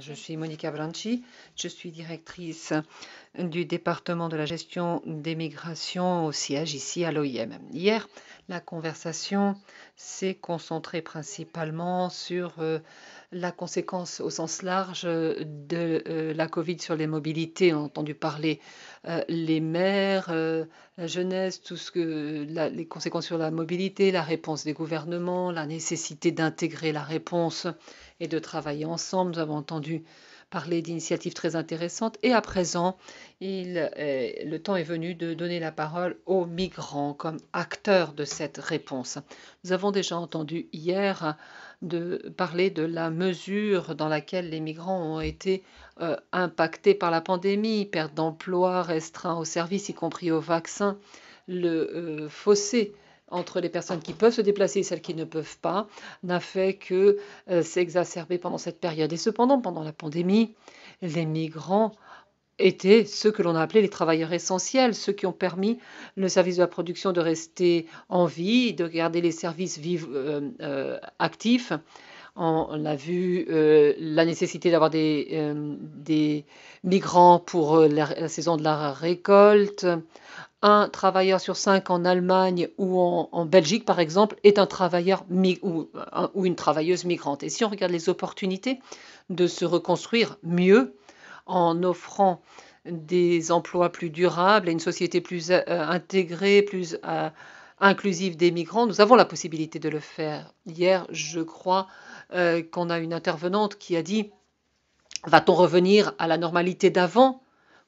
Je suis Monica Branchi, je suis directrice du département de la gestion des migrations au siège ici à l'OIM. Hier, la conversation s'est concentré principalement sur euh, la conséquence au sens large de euh, la Covid sur les mobilités. On a entendu parler euh, les maires, la jeunesse, tout ce que les conséquences sur la mobilité, la réponse des gouvernements, la nécessité d'intégrer la réponse et de travailler ensemble. Nous avons entendu parler d'initiatives très intéressantes. Et à présent, le temps est venu de donner la parole aux migrants comme acteurs de cette réponse. Nous avons déjà entendu hier parler de la mesure dans laquelle les migrants ont été euh, impactés par la pandémie, perte d'emploi, restreint aux services, y compris aux vaccins, le euh, fossé entre les personnes qui peuvent se déplacer et celles qui ne peuvent pas n'a fait que euh, s'exacerber pendant cette période. Et cependant, pendant la pandémie, les migrants étaient ceux que l'on a appelés les travailleurs essentiels, ceux qui ont permis le service de la production de rester en vie, de garder les services euh, euh, actifs. On a vu la nécessité d'avoir des, migrants pour la, saison de la récolte un travailleur sur cinq en Allemagne ou en, Belgique, par exemple, est un travailleur ou, une travailleuse migrante. Et si on regarde les opportunités de se reconstruire mieux en offrant des emplois plus durables et une société plus euh, intégrée, plus euh, inclusive des migrants, nous avons la possibilité de le faire. Hier, je crois euh, qu'on a une intervenante qui a dit va-t-on revenir à la normalité d'avant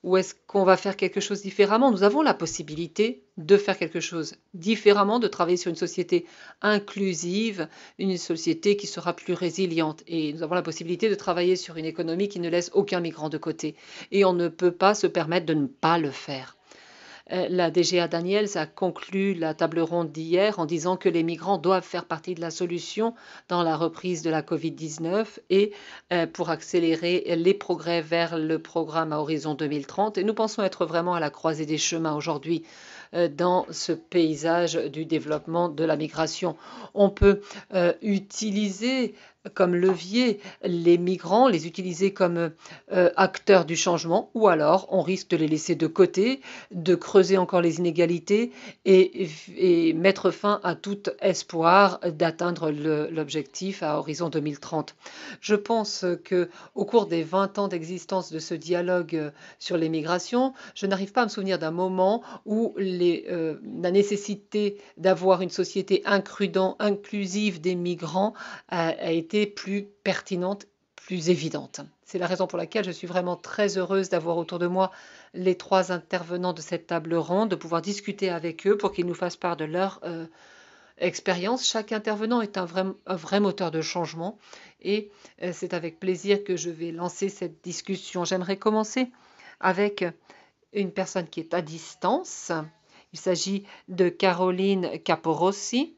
ou est-ce qu'on va faire quelque chose différemment Nous avons la possibilité de faire quelque chose différemment, de travailler sur une société inclusive, une société qui sera plus résiliente. Et nous avons la possibilité de travailler sur une économie qui ne laisse aucun migrant de côté. Et on ne peut pas se permettre de ne pas le faire. Euh, la DGA Daniels a conclu la table ronde d'hier en disant que les migrants doivent faire partie de la solution dans la reprise de la Covid-19 et euh, pour accélérer les progrès vers le programme à horizon 2030. Et nous pensons être vraiment à la croisée des chemins aujourd'hui euh, dans ce paysage du développement de la migration. On peut utiliser comme levier les migrants, les utiliser comme euh, acteurs du changement, ou alors on risque de les laisser de côté, de creuser encore les inégalités et, mettre fin à tout espoir d'atteindre l'objectif à horizon 2030. Je pense que au cours des 20 ans d'existence de ce dialogue euh, sur les migrations, je n'arrive pas à me souvenir d'un moment où les, euh, la nécessité d'avoir une société inclusive des migrants a été plus pertinente, plus évidente. C'est la raison pour laquelle je suis vraiment très heureuse d'avoir autour de moi les trois intervenants de cette table ronde, de pouvoir discuter avec eux pour qu'ils nous fassent part de leur euh, expérience. Chaque intervenant est un vrai, moteur de changement et euh, c'est avec plaisir que je vais lancer cette discussion. J'aimerais commencer avec une personne qui est à distance. Il s'agit de Caroline Caporossi,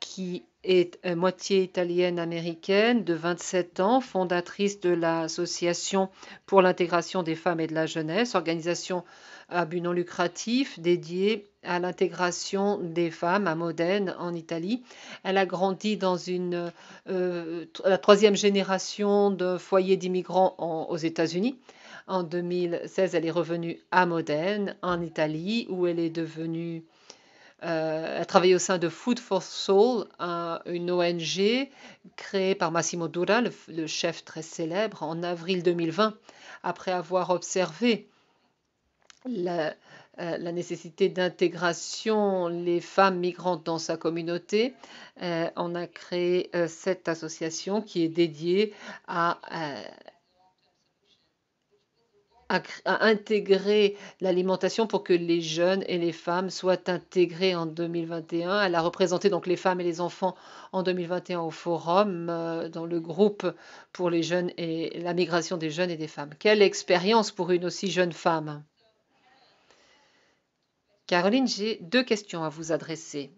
qui est euh, moitié italienne-américaine de 27 ans, fondatrice de l'Association pour l'intégration des femmes et de la jeunesse, organisation à but non lucratif dédiée à l'intégration des femmes à Modène en Italie. Elle a grandi dans une, euh, la troisième génération de foyers d'immigrants aux États-Unis. En 2016, elle est revenue à Modène en Italie où elle est devenue euh, elle travaille au sein de Food for Soul, une ONG créée par Massimo Dura, le, chef très célèbre, en avril 2020, après avoir observé euh, la, nécessité d'intégration des femmes migrantes dans sa communauté. Euh, on a créé cette association qui est dédiée à à, intégrer l'alimentation pour que les jeunes et les femmes soient intégrés en 2021. Elle a représenté donc les femmes et les enfants en 2021 au forum, euh, dans le groupe pour les jeunes et la migration des jeunes et des femmes. Quelle expérience pour une aussi jeune femme Caroline, j'ai deux questions à vous adresser.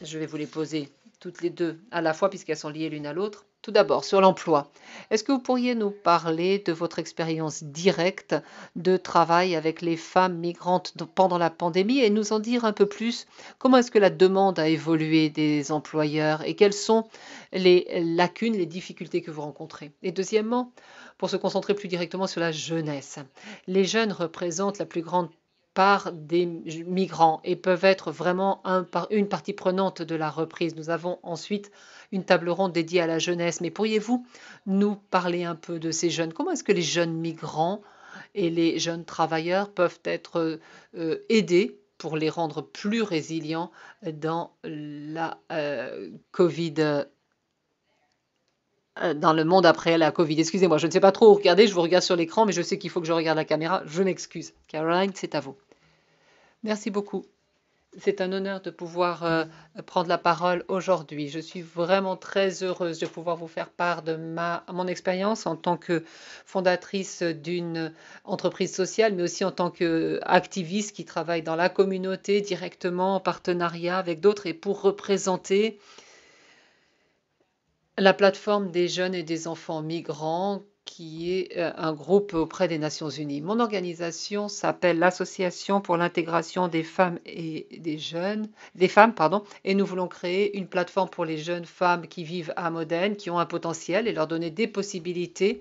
Je vais vous les poser toutes les deux à la fois puisqu'elles sont liées l'une à l'autre. Tout d'abord, sur l'emploi. Est-ce que vous pourriez nous parler de votre expérience directe de travail avec les femmes migrantes pendant la pandémie et nous en dire un peu plus comment est-ce que la demande a évolué des employeurs et quelles sont les lacunes, les difficultés que vous rencontrez Et deuxièmement, pour se concentrer plus directement sur la jeunesse, les jeunes représentent la plus grande par des migrants et peuvent être vraiment un, une partie prenante de la reprise. Nous avons ensuite une table ronde dédiée à la jeunesse, mais pourriez-vous nous parler un peu de ces jeunes Comment est-ce que les jeunes migrants et les jeunes travailleurs peuvent être euh, aidés pour les rendre plus résilients dans la euh, Covid euh, dans le monde après la Covid. Excusez-moi, je ne sais pas trop où regarder, je vous regarde sur l'écran, mais je sais qu'il faut que je regarde la caméra. Je m'excuse. Caroline, c'est à vous. Merci beaucoup. C'est un honneur de pouvoir euh, prendre la parole aujourd'hui. Je suis vraiment très heureuse de pouvoir vous faire part de ma, mon expérience en tant que fondatrice d'une entreprise sociale, mais aussi en tant qu'activiste qui travaille dans la communauté directement en partenariat avec d'autres et pour représenter la plateforme des jeunes et des enfants migrants qui est euh, un groupe auprès des Nations Unies. Mon organisation s'appelle l'Association pour l'intégration des femmes et des jeunes, des femmes, pardon, et nous voulons créer une plateforme pour les jeunes femmes qui vivent à Modène, qui ont un potentiel et leur donner des possibilités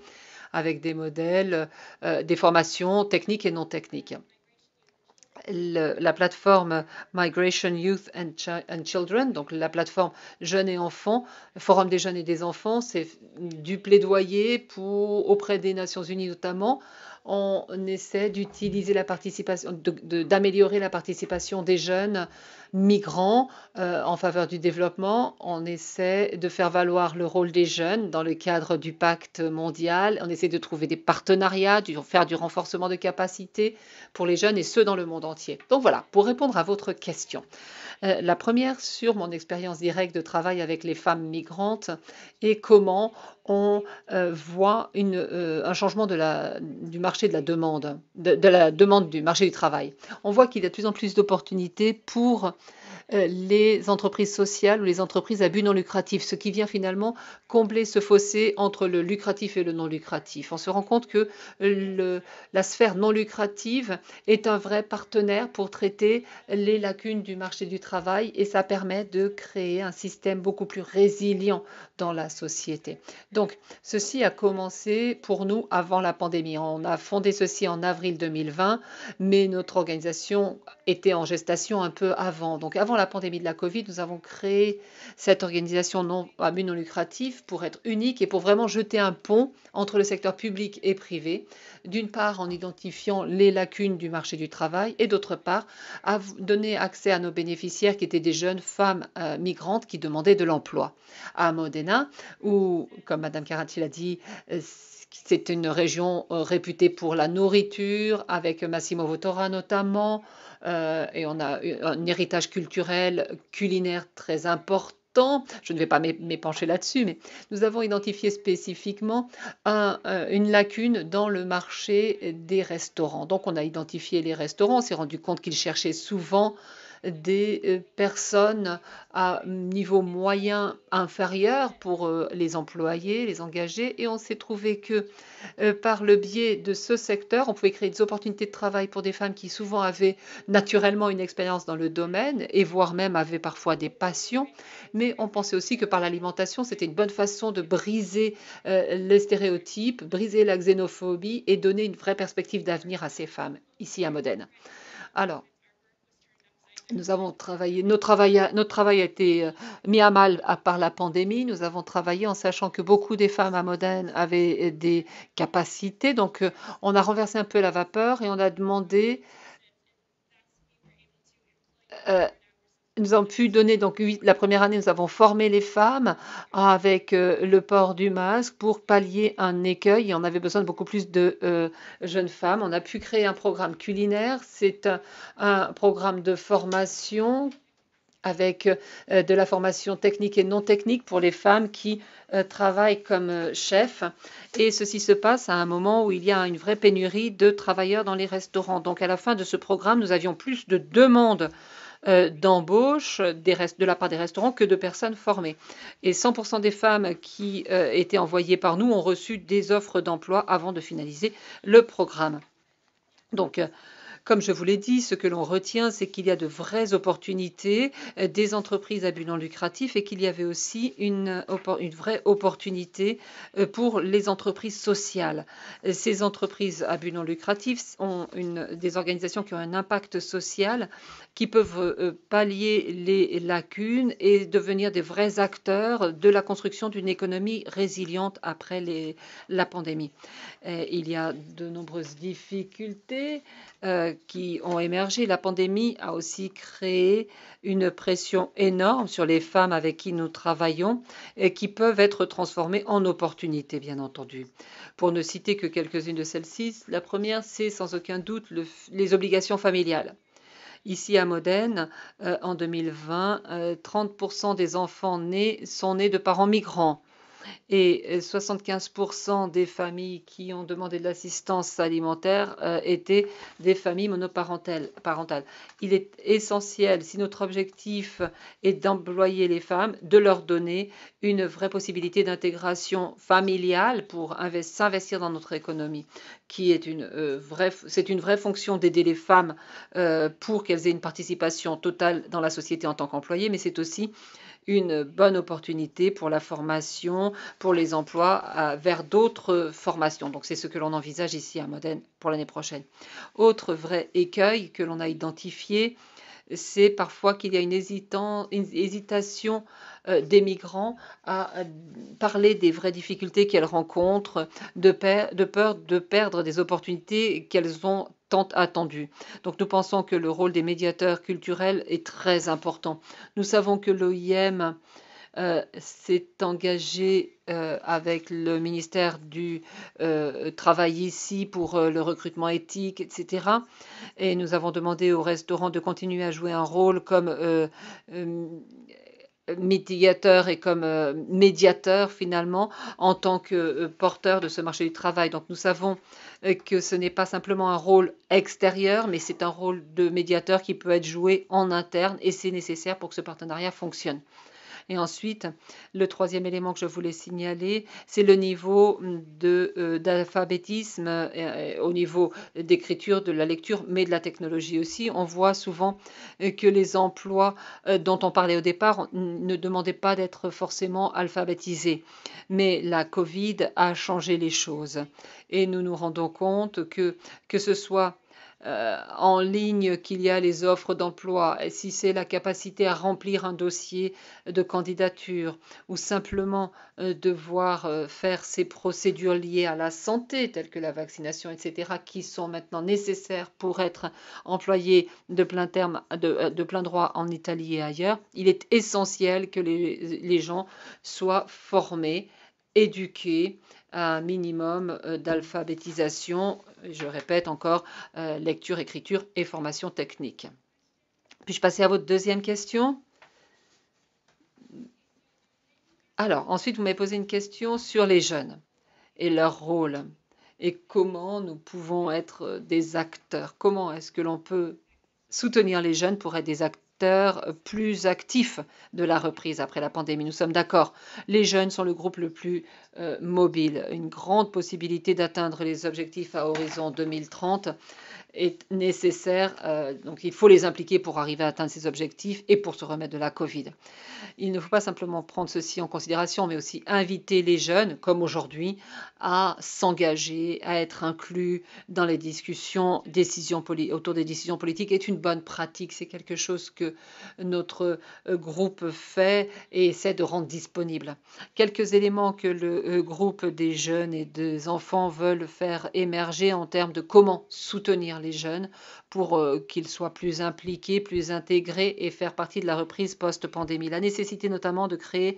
avec des modèles, euh, des formations techniques et non techniques la plateforme Migration Youth and, and, Children, donc la plateforme Jeunes et Enfants, Forum des Jeunes et des Enfants, c'est du plaidoyer auprès des Nations Unies notamment, on essaie d'utiliser la participation, d'améliorer la participation des jeunes migrants euh, en faveur du développement. On essaie de faire valoir le rôle des jeunes dans le cadre du pacte mondial. On essaie de trouver des partenariats, de faire du renforcement de capacités pour les jeunes et ceux dans le monde entier. Donc voilà, pour répondre à votre question. Euh, la première sur mon expérience directe de travail avec les femmes migrantes et comment on euh, voit une, un changement de la, du marché de la demande, de, de, la demande du marché du travail. On voit qu'il y a de plus en plus d'opportunités pour euh, les entreprises sociales ou les entreprises à but non lucratif, ce qui vient finalement combler ce fossé entre le lucratif et le non lucratif. On se rend compte que la sphère non lucrative est un vrai partenaire pour traiter les lacunes du marché du travail et ça permet de créer un système beaucoup plus résilient dans la société. Donc, ceci a commencé pour nous avant la pandémie. On a fondé ceci en avril 2020, mais notre organisation était en gestation un peu avant. Donc, avant la pandémie de la Covid, nous avons créé cette organisation non, à but non lucratif pour être unique et pour vraiment jeter un pont entre le secteur public et privé, d'une part en identifiant les lacunes du marché du travail et d'autre part à donner accès à nos bénéficiaires qui étaient des jeunes femmes euh, migrantes qui demandaient de l'emploi. À Modena, où, comme Madame Carati l'a dit, euh, c'est une région euh, réputée pour la nourriture, avec Massimo Votora notamment, euh, et on a un héritage culturel, culinaire très important je ne vais pas m'épancher là-dessus, mais nous avons identifié spécifiquement euh, une lacune dans le marché des restaurants. Donc on a identifié les restaurants, on s'est rendu compte qu'ils cherchaient souvent des euh, personnes à niveau moyen inférieur pour euh, les employer, les engager. Et on s'est trouvé que euh, par le biais de ce secteur, on pouvait créer des opportunités de travail pour des femmes qui souvent avaient naturellement une expérience dans le domaine et voire même avaient parfois des passions. Mais on pensait aussi que par l'alimentation, c'était une bonne façon de briser les stéréotypes, briser la xénophobie et donner une vraie perspective d'avenir à ces femmes, ici à Modène. Alors, nous avons travaillé, notre travail, a, notre travail a été euh, mis à mal par la pandémie. Nous avons travaillé en sachant que beaucoup des femmes à Modène avaient des capacités. Donc, euh, on a renversé un peu la vapeur et on a demandé euh, nous avons pu donner, donc la première année, nous avons formé les femmes avec euh, le port du masque pour pallier un écueil. on avait besoin de beaucoup plus de euh, jeunes femmes. On a pu créer un programme culinaire. C'est un, programme de formation avec euh, de la formation technique et non technique pour les femmes qui travaillent comme chef chefs. Et ceci se passe à un moment où il y a une vraie pénurie de travailleurs dans les restaurants. Donc à la fin de ce programme, nous avions plus de demandes euh, d'embauche de la part des restaurants que de personnes formées. Et 100% des femmes qui euh, étaient envoyées par nous ont reçu des offres d'emploi avant de finaliser le programme. Donc, euh, comme je vous l'ai dit, ce que l'on retient, c'est qu'il y a de vraies opportunités euh, des entreprises à but non lucratif et qu'il y avait aussi une, euh, vraie opportunité euh, pour les entreprises sociales. Ces entreprises à but non lucratif ont des organisations qui ont un impact social, qui peuvent pallier les lacunes et devenir des vrais acteurs de la construction d'une économie résiliente après la pandémie. il y a de nombreuses difficultés qui ont émergé. La pandémie a aussi créé une pression énorme sur les femmes avec qui nous travaillons et qui peuvent être transformées en opportunités, bien entendu. Pour ne citer que quelques-unes de celles-ci, la première, c'est sans aucun doute les obligations familiales. Ici à Modène, euh, en 2020, 30% euh, des enfants nés sont nés de parents migrants et 75% euh, des familles qui ont demandé de l'assistance alimentaire euh, étaient des familles monoparentales. Il est essentiel, si notre objectif est d'employer les femmes, de leur donner une vraie possibilité d'intégration familiale pour s'investir dans notre économie, qui est une euh, vraie, c'est une vraie fonction d'aider les femmes pour qu'elles aient une participation totale dans la société en tant qu'employées, mais c'est aussi une bonne opportunité pour la formation, pour les emplois euh, vers d'autres formations. Donc c'est ce que l'on envisage ici à Modène pour l'année prochaine. Autre vrai écueil que l'on a identifié, c'est parfois qu'il y a une, hésitation euh, des migrants à parler des vraies difficultés qu'elles rencontrent, de peur de perdre des opportunités qu'elles ont attendu. Donc nous pensons que le rôle des médiateurs culturels est très important. Nous savons que l'OIM euh, s'est engagé euh, avec le ministère du euh, Travail ici pour le recrutement éthique, etc. Et nous avons demandé aux restaurants de continuer à jouer un rôle comme médiateur et comme euh, médiateur finalement en tant que euh, porteur de ce marché du travail. Donc nous savons euh, que ce n'est pas simplement un rôle extérieur, mais c'est un rôle de médiateur qui peut être joué en interne et c'est nécessaire pour que ce partenariat fonctionne. Et ensuite, le troisième élément que je voulais signaler, c'est le niveau euh, d'alphabétisme euh, au niveau d'écriture, de la lecture, mais de la technologie aussi. On voit souvent euh, que les emplois dont on parlait au départ ne demandaient pas d'être forcément alphabétisés. Mais la Covid a changé les choses. Et nous nous rendons compte que, que ce soit euh, en ligne qu'il y a les offres d'emploi, si c'est la capacité à remplir un dossier de candidature ou simplement euh, devoir euh, faire ces procédures liées à la santé, telles que la vaccination, etc., qui sont maintenant nécessaires pour être employé de plein, terme, de, plein droit en Italie et ailleurs, il est essentiel que les gens soient formés, éduqués, un minimum euh, d'alphabétisation, je répète encore, euh, lecture, écriture et formation technique. Puis-je passer à votre deuxième question Alors, ensuite, vous m'avez posé une question sur les jeunes et leur rôle et comment nous pouvons être euh, des acteurs. Comment est-ce que l'on peut soutenir les jeunes pour être des acteurs plus actifs de la reprise après la pandémie. Nous sommes d'accord. Les jeunes sont le groupe le plus euh, mobile. Une grande possibilité d'atteindre les objectifs à horizon 2030 est nécessaire. Euh, donc il faut les impliquer pour arriver à atteindre ces objectifs et pour se remettre de la Covid. Il ne faut pas simplement prendre ceci en considération, mais aussi inviter les jeunes, comme aujourd'hui, à s'engager, à être inclus dans les discussions décisions autour des décisions politiques est une bonne pratique. C'est quelque chose que notre euh, groupe fait et essaie de rendre disponible. Quelques éléments que le euh, groupe des jeunes et des enfants veulent faire émerger en termes de comment soutenir les jeunes pour euh, qu'ils soient plus impliqués, plus intégrés et faire partie de la reprise post-pandémie. La nécessité notamment de créer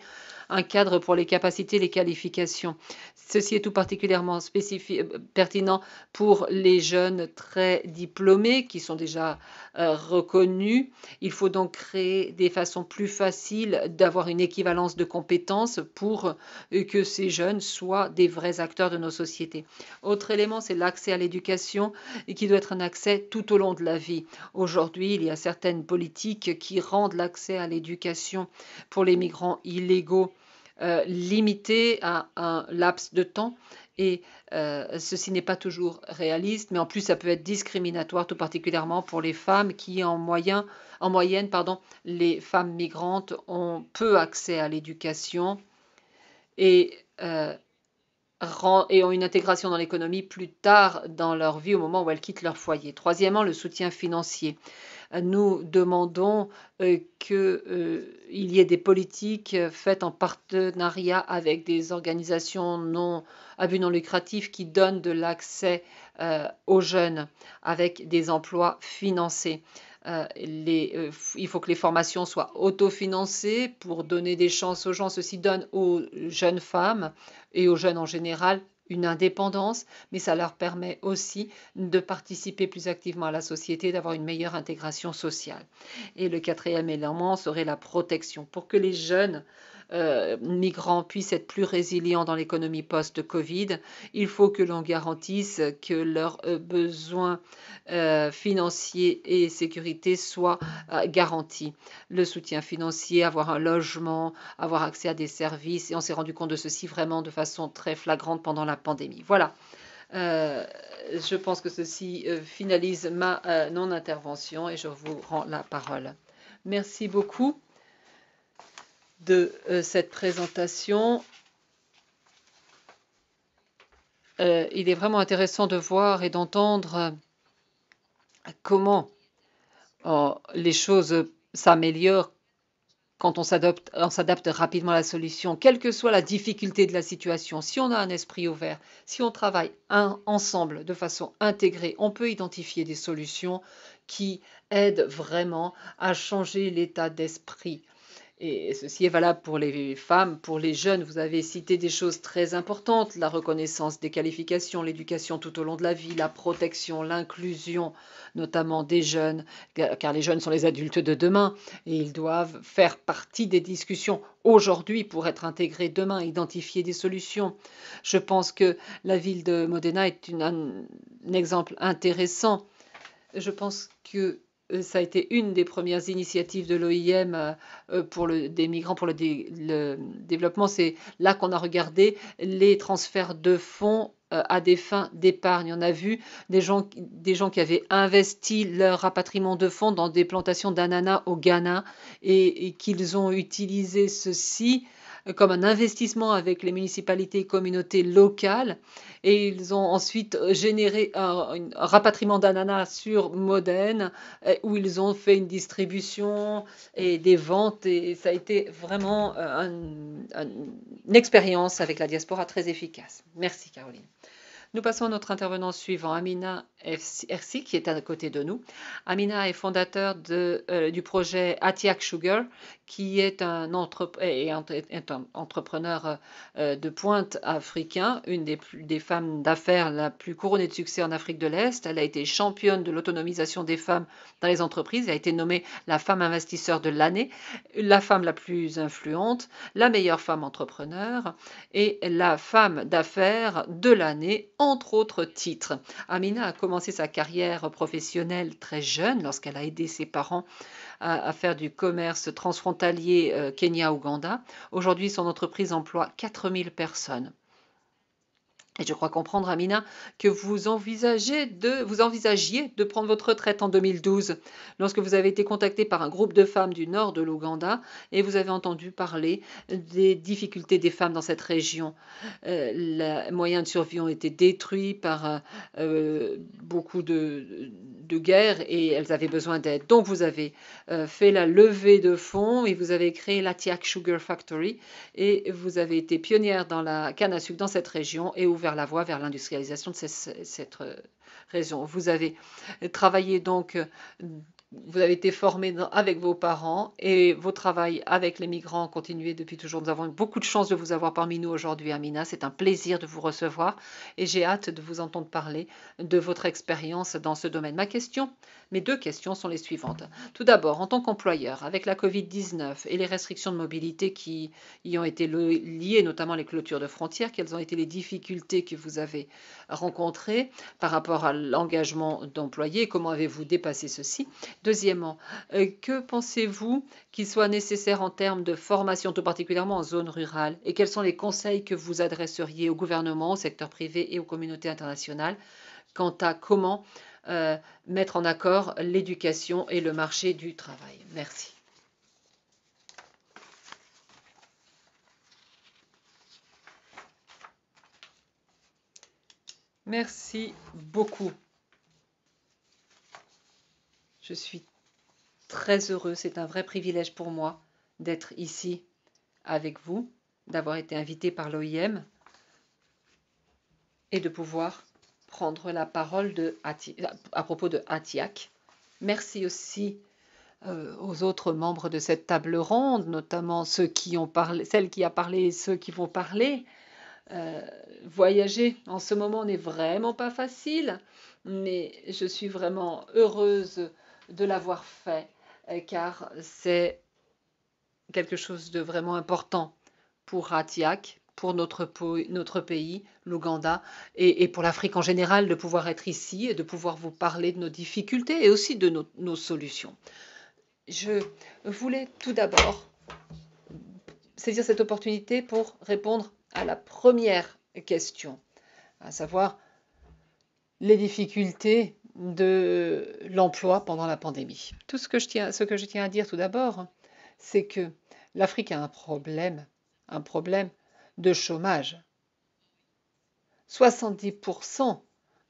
un cadre pour les capacités et les qualifications. Ceci est tout particulièrement euh, pertinent pour les jeunes très diplômés qui sont déjà euh, reconnus. Il faut donc créer des façons plus faciles d'avoir une équivalence de compétences pour euh, que ces jeunes soient des vrais acteurs de nos sociétés. Autre élément, c'est l'accès à l'éducation qui doit être un accès tout au long de la vie. Aujourd'hui, il y a certaines politiques qui rendent l'accès à l'éducation pour les migrants illégaux euh, limité à un laps de temps. Et euh, ceci n'est pas toujours réaliste, mais en plus ça peut être discriminatoire, tout particulièrement pour les femmes qui, en, moyen, en moyenne, pardon, les femmes migrantes ont peu accès à l'éducation et euh, et ont une intégration dans l'économie plus tard dans leur vie au moment où elles quittent leur foyer. Troisièmement, le soutien financier. Nous demandons euh, qu'il euh, y ait des politiques faites en partenariat avec des organisations non à but non lucratif qui donnent de l'accès euh, aux jeunes avec des emplois financés. Euh, euh, il faut que les formations soient autofinancées pour donner des chances aux gens. Ceci donne aux jeunes femmes et aux jeunes en général une indépendance, mais ça leur permet aussi de participer plus activement à la société, d'avoir une meilleure intégration sociale. Et le quatrième élément serait la protection. Pour que les jeunes euh, migrants puissent être plus résilients dans l'économie post-Covid. Il faut que l'on garantisse que leurs euh, besoins euh, financiers et sécurité soient garantis. Le soutien financier, avoir un logement, avoir accès à des services, et on s'est rendu compte de ceci vraiment de façon très flagrante pendant la pandémie. Voilà. je pense que ceci finalise ma non-intervention et je vous rends la parole. Merci beaucoup de euh, cette présentation, euh, il est vraiment intéressant de voir et d'entendre euh, comment les choses s'améliorent quand on s'adapte, rapidement à la solution, quelle que soit la difficulté de la situation, si on a un esprit ouvert, si on travaille ensemble de façon intégrée, on peut identifier des solutions qui aident vraiment à changer l'état d'esprit et ceci est valable pour les femmes, pour les jeunes. Vous avez cité des choses très importantes, la reconnaissance des qualifications, l'éducation tout au long de la vie, la protection, l'inclusion, notamment des jeunes, car les jeunes sont les adultes de demain et ils doivent faire partie des discussions aujourd'hui pour être intégrés demain, identifier des solutions. Je pense que la ville de Modena est un exemple intéressant. Je pense que euh, ça a été une des premières initiatives de l'OIM euh, euh, pour le, des migrants pour le, développement. C'est là qu'on a regardé les transferts de fonds à des fins d'épargne. On a vu des gens, qui avaient investi leur rapatriement de fonds dans des plantations d'ananas au Ghana et qu'ils ont utilisé ceci comme un investissement avec les municipalités et communautés locales. Et ils ont ensuite généré un, rapatriement d'ananas sur Modène, euh, où ils ont fait une distribution et des ventes. Et ça a été vraiment euh, une expérience avec la diaspora très efficace. Merci Caroline. Nous passons à notre intervenant suivant, Amina Ersi, qui est à côté de nous. Amina est fondateur euh, du projet Atiak Sugar, qui est un, entrepreneur euh, de pointe africain, une des, femmes d'affaires la plus couronnée de succès en Afrique de l'Est. Elle a été championne de l'autonomisation des femmes dans les entreprises a été nommée la femme investisseur de l'année, la femme la plus influente, la meilleure femme entrepreneur et la femme d'affaires de l'année entre autres titres. Amina a commencé sa carrière professionnelle très jeune lorsqu'elle a aidé ses parents à, faire du commerce transfrontalier euh, Kenya-Ouganda. Aujourd'hui, son entreprise emploie 4000 personnes. Et je crois comprendre, Amina, que vous, envisagez de, vous envisagiez de prendre votre retraite en 2012, lorsque vous avez été contactée par un groupe de femmes du nord de l'Ouganda et vous avez entendu parler des difficultés des femmes dans cette région. Euh, les moyens de survie ont été détruits par euh, euh, beaucoup de, guerres et elles avaient besoin d'aide. Donc vous avez fait la levée de fonds et vous avez créé la Tiak Sugar Factory et vous avez été pionnière dans la canne à sucre dans cette région et ouvert la voie vers l'industrialisation de cette euh, région. Vous avez travaillé donc euh, vous avez été formé avec vos parents et vos travail avec les migrants continué depuis toujours. Nous avons eu beaucoup de chance de vous avoir parmi nous aujourd'hui, Amina. C'est un plaisir de vous recevoir et j'ai hâte de vous entendre parler de votre expérience dans ce domaine. Ma question, mes deux questions sont les suivantes. Tout d'abord, en tant qu'employeur, avec la Covid-19 et les restrictions de mobilité qui y ont été liées, notamment les clôtures de frontières, quelles ont été les difficultés que vous avez rencontrées par rapport à l'engagement d'employés Comment avez-vous dépassé ceci Deuxièmement, euh, que pensez-vous qu'il soit nécessaire en termes de formation, tout particulièrement en zone rurale Et quels sont les conseils que vous adresseriez au gouvernement, au secteur privé et aux communautés internationales quant à comment euh, mettre en accord l'éducation et le marché du travail Merci. Merci beaucoup. Je suis très heureux, c'est un vrai privilège pour moi d'être ici avec vous, d'avoir été invité par l'OIM et de pouvoir prendre la parole de à propos de Atiak. Merci aussi euh, aux autres membres de cette table ronde, notamment ceux qui ont parlé, celle qui a parlé et ceux qui vont parler. Euh, voyager en ce moment n'est vraiment pas facile, mais je suis vraiment heureuse de l'avoir fait, euh, car c'est quelque chose de vraiment important pour Ratiak, pour notre, notre pays, l'Ouganda, et, pour l'Afrique en général, de pouvoir être ici et de pouvoir vous parler de nos difficultés et aussi de nos solutions. Je voulais tout d'abord saisir cette opportunité pour répondre à la première question, à savoir les difficultés de l'emploi pendant la pandémie. Tout ce que je tiens, à dire tout d'abord, c'est que l'Afrique a un problème, un problème de chômage. 70%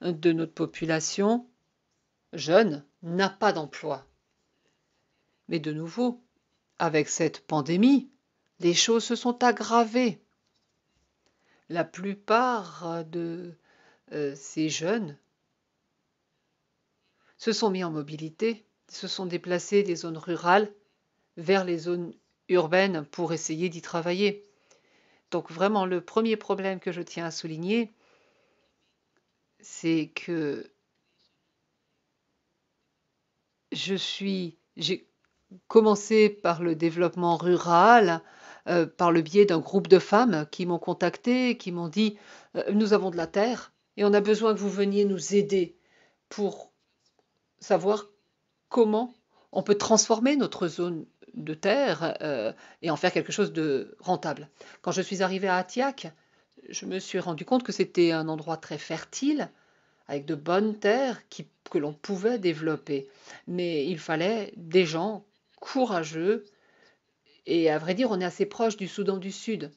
de notre population jeune n'a pas d'emploi. Mais de nouveau, avec cette pandémie, les choses se sont aggravées. La plupart de euh, ces jeunes se sont mis en mobilité, se sont déplacés des zones rurales vers les zones urbaines pour essayer d'y travailler. Donc vraiment, le premier problème que je tiens à souligner, c'est que je suis, j'ai commencé par le développement rural euh, par le biais d'un groupe de femmes qui m'ont contacté, qui m'ont dit euh, nous avons de la terre et on a besoin que vous veniez nous aider pour savoir comment on peut transformer notre zone de terre euh, et en faire quelque chose de rentable. Quand je suis arrivée à Atiak, je me suis rendu compte que c'était un endroit très fertile, avec de bonnes terres qui, que l'on pouvait développer. Mais il fallait des gens courageux. Et à vrai dire, on est assez proche du Soudan du Sud.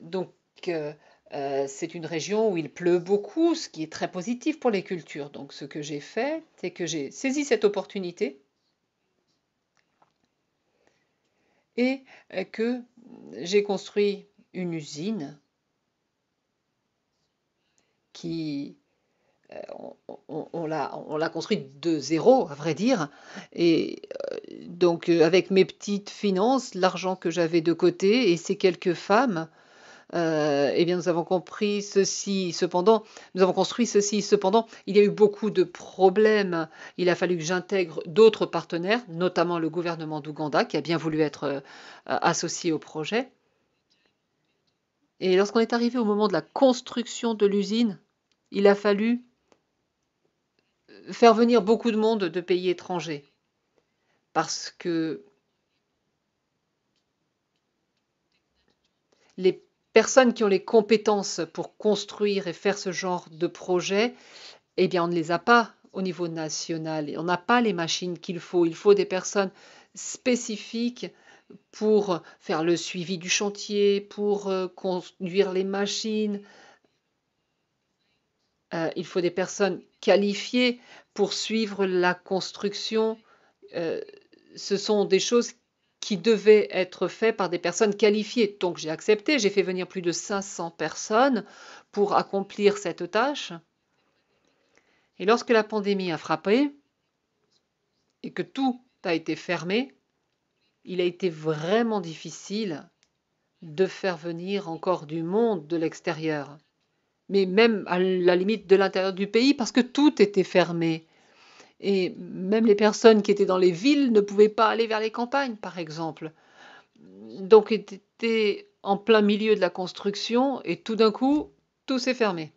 Donc, euh, euh, c'est une région où il pleut beaucoup, ce qui est très positif pour les cultures. Donc ce que j'ai fait, c'est que j'ai saisi cette opportunité et euh, que j'ai construit une usine qui euh, on, on l'a construite de zéro, à vrai dire. Et donc, avec mes petites finances, l'argent que j'avais de côté et ces quelques femmes, euh, eh bien, nous avons compris ceci, cependant, nous avons construit ceci, cependant, il y a eu beaucoup de problèmes. Il a fallu que j'intègre d'autres partenaires, notamment le gouvernement d'Ouganda, qui a bien voulu être euh, associé au projet. Et lorsqu'on est arrivé au moment de la construction de l'usine, il a fallu faire venir beaucoup de monde de pays étrangers. Parce que les personnes qui ont les compétences pour construire et faire ce genre de projet, eh bien, on ne les a pas au niveau national. on n'a pas les machines qu'il faut. Il faut des personnes spécifiques pour faire le suivi du chantier, pour euh, conduire les machines. Euh, il faut des personnes qualifiées pour suivre la construction. Euh, ce sont des choses qui devait être fait par des personnes qualifiées. Donc j'ai accepté, j'ai fait venir plus de 500 personnes pour accomplir cette tâche. Et lorsque la pandémie a frappé et que tout a été fermé, il a été vraiment difficile de faire venir encore du monde de l'extérieur, mais même à la limite de l'intérieur du pays, parce que tout était fermé. Et même les personnes qui étaient dans les villes ne pouvaient pas aller vers les campagnes, par exemple. Donc, était en plein milieu de la construction et tout d'un coup, tout s'est fermé.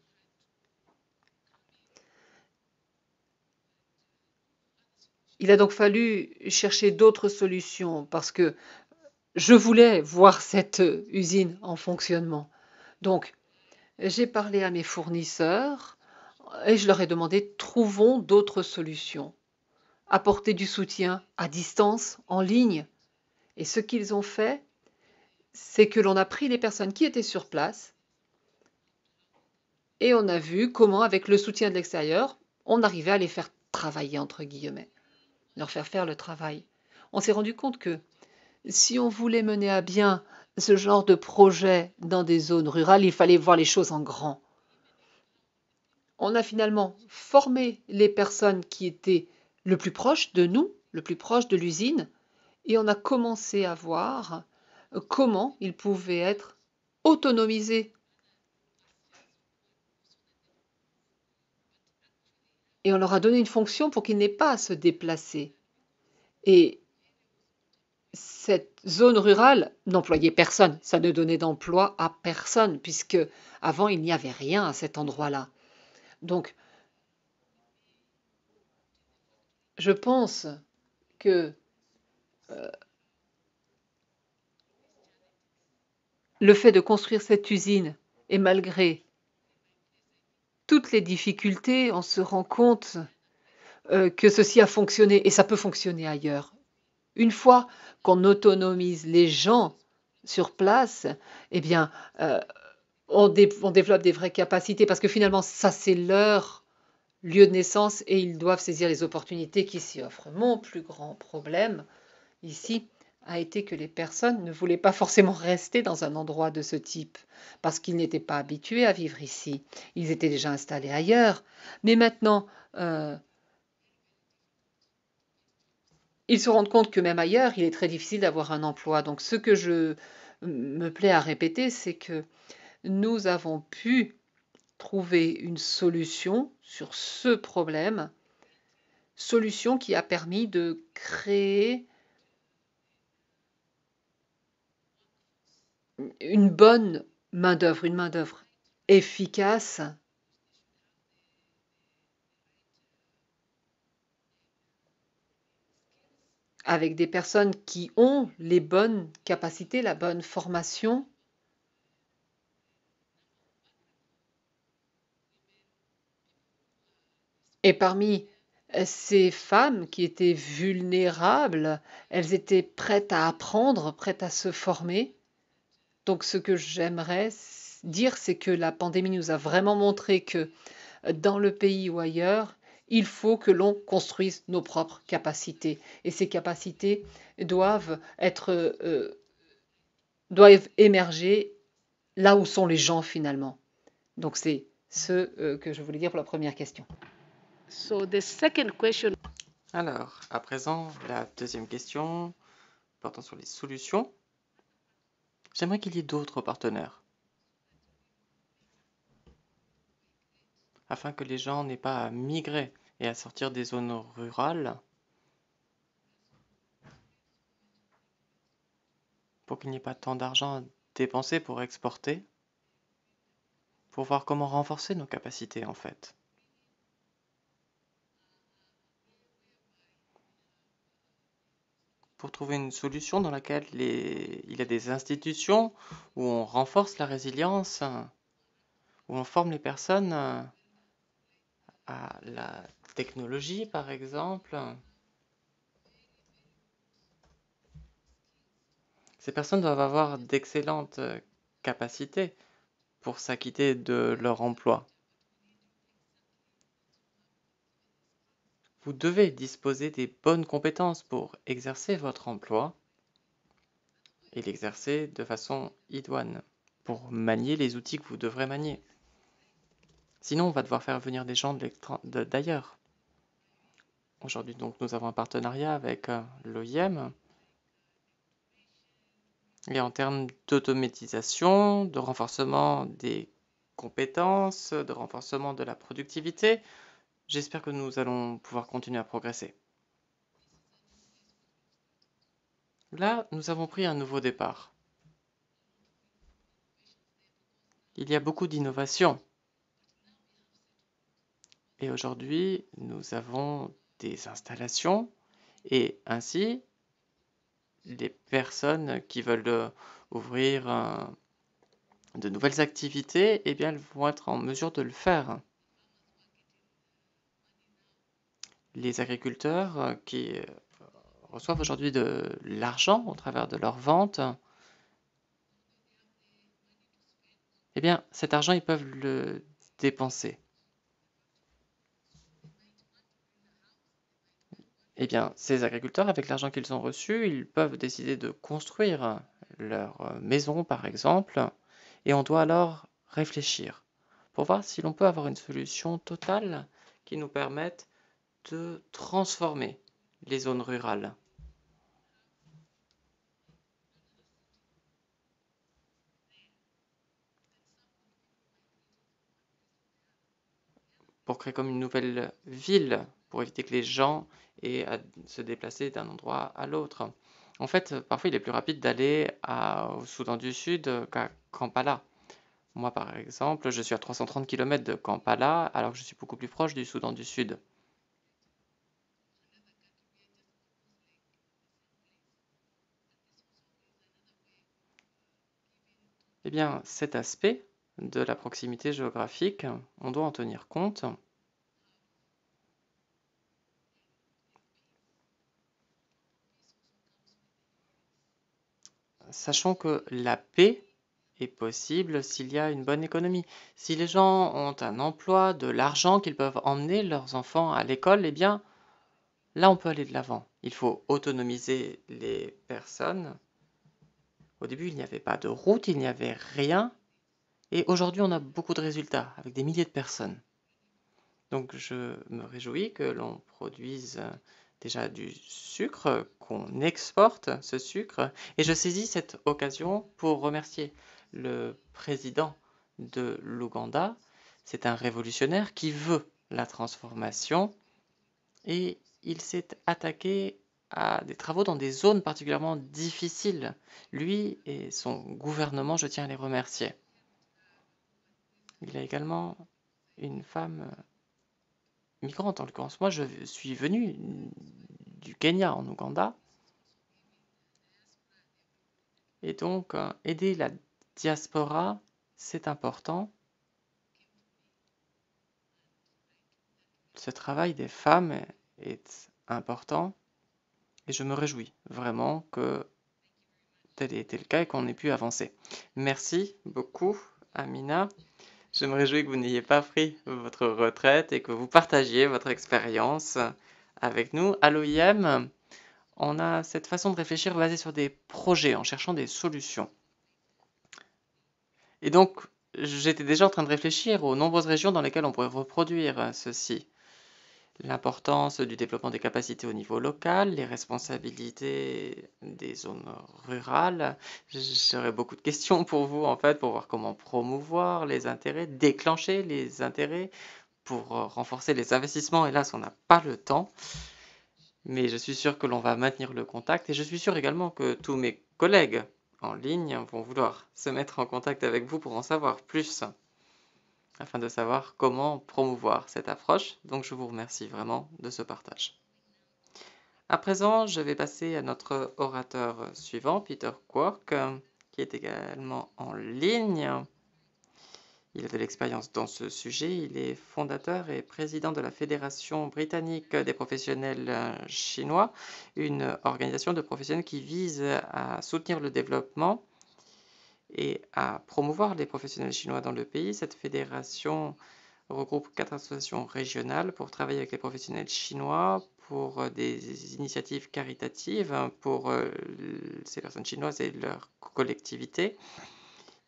Il a donc fallu chercher d'autres solutions parce que je voulais voir cette usine en fonctionnement. Donc, j'ai parlé à mes fournisseurs, et je leur ai demandé, trouvons d'autres solutions. Apporter du soutien à distance, en ligne. Et ce qu'ils ont fait, c'est que l'on a pris les personnes qui étaient sur place et on a vu comment, avec le soutien de l'extérieur, on arrivait à les faire travailler, entre guillemets, leur faire faire le travail. On s'est rendu compte que si on voulait mener à bien ce genre de projet dans des zones rurales, il fallait voir les choses en grand on a finalement formé les personnes qui étaient le plus proches de nous, le plus proche de l'usine, et on a commencé à voir euh, comment ils pouvaient être autonomisés. Et on leur a donné une fonction pour qu'ils n'aient pas à se déplacer. Et cette zone rurale n'employait personne, ça ne donnait d'emploi à personne, puisque avant il n'y avait rien à cet endroit-là. Donc, je pense que euh, le fait de construire cette usine, et malgré toutes les difficultés, on se rend compte euh, que ceci a fonctionné, et ça peut fonctionner ailleurs. Une fois qu'on autonomise les gens sur place, eh bien, euh, on, développe des vraies capacités parce que finalement, ça, c'est leur lieu de naissance et ils doivent saisir les opportunités qui s'y offrent. Mon plus grand problème ici a été que les personnes ne voulaient pas forcément rester dans un endroit de ce type parce qu'ils n'étaient pas habitués à vivre ici. Ils étaient déjà installés ailleurs. Mais maintenant, euh, ils se rendent compte que même ailleurs, il est très difficile d'avoir un emploi. Donc ce que je me plais à répéter, c'est que nous avons pu trouver une solution sur ce problème, solution qui a permis de créer une bonne main-d'œuvre, une main-d'œuvre efficace. avec des personnes qui ont les bonnes capacités, la bonne formation, Et parmi euh, ces femmes qui étaient vulnérables, elles étaient prêtes à apprendre, prêtes à se former. Donc ce que j'aimerais dire, c'est que la pandémie nous a vraiment montré que euh, dans le pays ou ailleurs, il faut que l'on construise nos propres capacités. Et ces capacités doivent être... Euh, doivent émerger là où sont les gens finalement. Donc c'est ce que je voulais dire pour la première question. Alors, à présent, la deuxième question portant sur les solutions. J'aimerais qu'il y ait d'autres partenaires afin que les gens n'aient pas à migrer et à sortir des zones rurales pour qu'il n'y ait pas tant d'argent à dépenser pour exporter, pour voir comment renforcer nos capacités en fait. pour trouver une solution dans laquelle il y a des institutions où on renforce la résilience, où on forme les personnes à la technologie, par exemple. Ces personnes doivent avoir d'excellentes capacités pour s'acquitter de leur emploi. vous devez disposer des bonnes compétences pour exercer votre emploi et l'exercer de façon idoine, pour manier les outils que vous devrez manier. Sinon, on va devoir faire venir des gens d'ailleurs. Aujourd'hui, donc, nous avons un partenariat avec euh, l'OIM. Et en termes d'automatisation, de renforcement des compétences, de renforcement de la productivité, J'espère que nous allons pouvoir continuer à progresser. Là, nous avons pris un nouveau départ. Il y a beaucoup d'innovations. Et aujourd'hui, nous avons des installations et ainsi, les personnes qui veulent ouvrir euh, de nouvelles activités, eh bien, vont être en mesure de le faire. les agriculteurs euh, qui euh, reçoivent aujourd'hui de l'argent au travers de leurs ventes, eh bien, cet argent, ils peuvent le dépenser. Eh bien, ces agriculteurs, avec l'argent qu'ils ont reçu, ils peuvent décider de construire leur maison, par exemple, et on doit alors réfléchir pour voir si l'on peut avoir une solution totale qui nous permette de transformer les zones rurales. Pour créer comme une nouvelle ville, pour éviter que les gens aient à se déplacer d'un endroit à l'autre. En fait, parfois il est plus rapide d'aller au Soudan du Sud qu'à Kampala. Moi par exemple, je suis à 330 km de Kampala alors que je suis beaucoup plus proche du Soudan du Sud. Eh bien, cet aspect de la proximité géographique, on doit en tenir compte sachant que la paix est possible s'il y a une bonne économie. Si les gens ont un emploi, de l'argent qu'ils peuvent emmener leurs enfants à l'école, eh bien, là, on peut aller de l'avant. Il faut autonomiser les personnes au début, il n'y avait pas de route, il n'y avait rien. Et aujourd'hui, on a beaucoup de résultats avec des milliers de personnes. Donc je me réjouis que l'on produise déjà du sucre, qu'on exporte ce sucre. Et je saisis cette occasion pour remercier le président de l'Ouganda. C'est un révolutionnaire qui veut la transformation et il s'est attaqué à des travaux dans des zones particulièrement difficiles. Lui et son gouvernement, je tiens à les remercier. Il a également une femme euh, migrante, en l'occurrence. Moi, je suis venu du Kenya en Ouganda. Et donc, euh, aider la diaspora, c'est important. Ce travail des femmes est important. Et je me réjouis vraiment que tel ait été le cas et qu'on ait pu avancer. Merci beaucoup, Amina. Je me réjouis que vous n'ayez pas pris votre retraite et que vous partagiez votre expérience avec nous. À l'OIM, on a cette façon de réfléchir basée sur des projets, en cherchant des solutions. Et donc, j'étais déjà en train de réfléchir aux nombreuses régions dans lesquelles on pourrait reproduire ceci l'importance du développement des capacités au niveau local, les responsabilités des zones rurales. J'aurais beaucoup de questions pour vous, en fait, pour voir comment promouvoir les intérêts, déclencher les intérêts pour euh, renforcer les investissements. Hélas, on n'a pas le temps. Mais je suis sûr que l'on va maintenir le contact et je suis sûr également que tous mes collègues en ligne vont vouloir se mettre en contact avec vous pour en savoir plus afin de savoir comment promouvoir cette approche. Donc je vous remercie vraiment de ce partage. À présent, je vais passer à notre orateur suivant, Peter Quark, qui est également en ligne. Il a de l'expérience dans ce sujet. Il est fondateur et président de la Fédération britannique des professionnels euh, chinois, une organisation de professionnels qui vise à soutenir le développement et à promouvoir les professionnels chinois dans le pays. Cette fédération regroupe quatre associations régionales pour travailler avec les professionnels chinois pour euh, des initiatives caritatives pour euh, ces personnes chinoises et leur collectivités.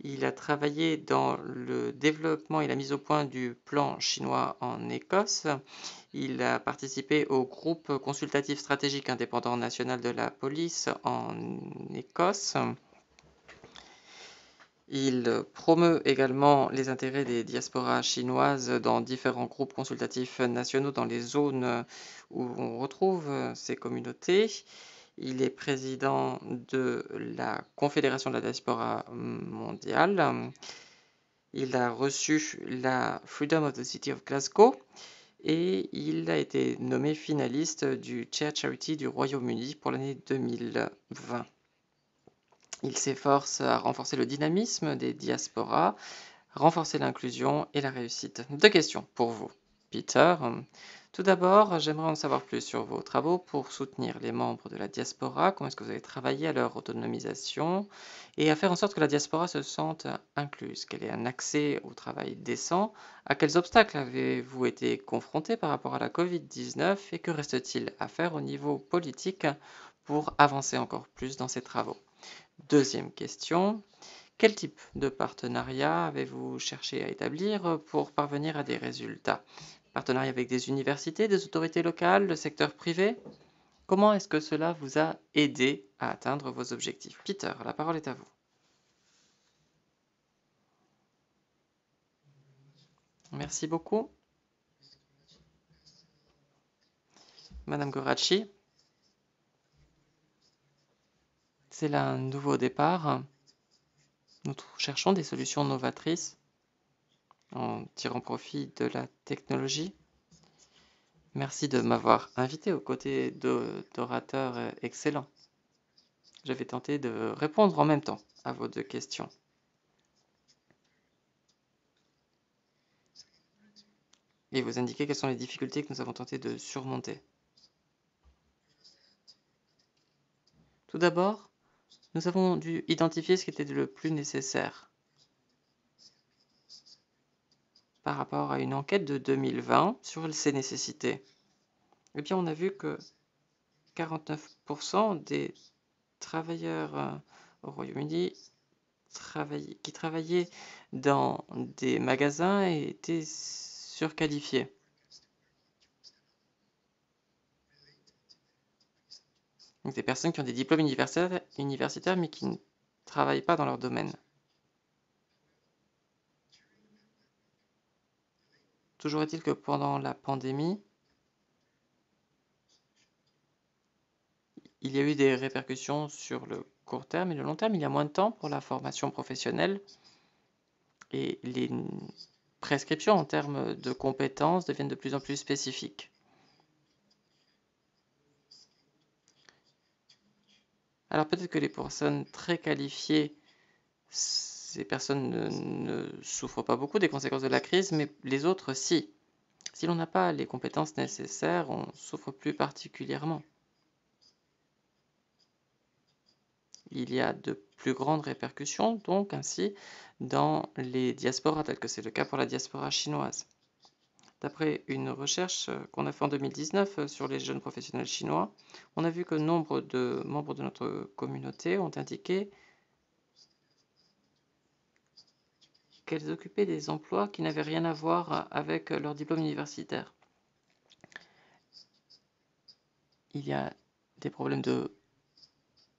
Il a travaillé dans le développement et la mise au point du plan chinois en Écosse. Il a participé au groupe consultatif stratégique indépendant national de la police en Écosse. Il promeut également les intérêts des diasporas chinoises dans différents groupes consultatifs nationaux dans les zones où on retrouve ces communautés. Il est président de la Confédération de la diaspora mondiale. Il a reçu la Freedom of the City of Glasgow et il a été nommé finaliste du Chair Charity du Royaume-Uni pour l'année 2020. Il s'efforce à renforcer le dynamisme des diasporas, renforcer l'inclusion et la réussite. Deux questions pour vous, Peter. Tout d'abord, j'aimerais en savoir plus sur vos travaux pour soutenir les membres de la diaspora. Comment est-ce que vous avez travaillé à leur autonomisation et à faire en sorte que la diaspora se sente incluse, qu'elle ait un accès au travail décent À quels obstacles avez-vous été confrontés par rapport à la Covid-19 et que reste-t-il à faire au niveau politique pour avancer encore plus dans ces travaux Deuxième question, quel type de partenariat avez-vous cherché à établir pour parvenir à des résultats Partenariat avec des universités, des autorités locales, le secteur privé Comment est-ce que cela vous a aidé à atteindre vos objectifs Peter, la parole est à vous. Merci beaucoup. Madame Goracci c'est là un nouveau départ. Nous cherchons des solutions novatrices en tirant profit de la technologie. Merci de m'avoir invité aux côtés d'orateurs euh, excellents. J'avais vais tenter de répondre en même temps à vos deux questions. Et vous indiquer quelles sont les difficultés que nous avons tenté de surmonter. Tout d'abord, nous avons dû identifier ce qui était le plus nécessaire par rapport à une enquête de 2020 sur ces nécessités. Eh bien, on a vu que 49% des travailleurs euh, au Royaume-Uni qui travaillaient dans des magasins étaient surqualifiés. Donc des personnes qui ont des diplômes universitaires, universitaires mais qui ne travaillent pas dans leur domaine. Toujours est-il que pendant la pandémie, il y a eu des répercussions sur le court terme et le long terme. Il y a moins de temps pour la formation professionnelle et les prescriptions en termes de compétences deviennent de plus en plus spécifiques. Alors peut-être que les personnes très qualifiées, ces personnes ne, souffrent pas beaucoup des conséquences de la crise, mais les autres, si. Si l'on n'a pas les compétences nécessaires, on souffre plus particulièrement. Il y a de plus grandes répercussions, donc ainsi, dans les diasporas, tel que c'est le cas pour la diaspora chinoise. D'après une recherche euh, qu'on a faite en 2019 euh, sur les jeunes professionnels chinois, on a vu que nombre de membres de notre communauté ont indiqué qu'elles occupaient des emplois qui n'avaient rien à voir avec leur diplôme universitaire. Il y a des problèmes de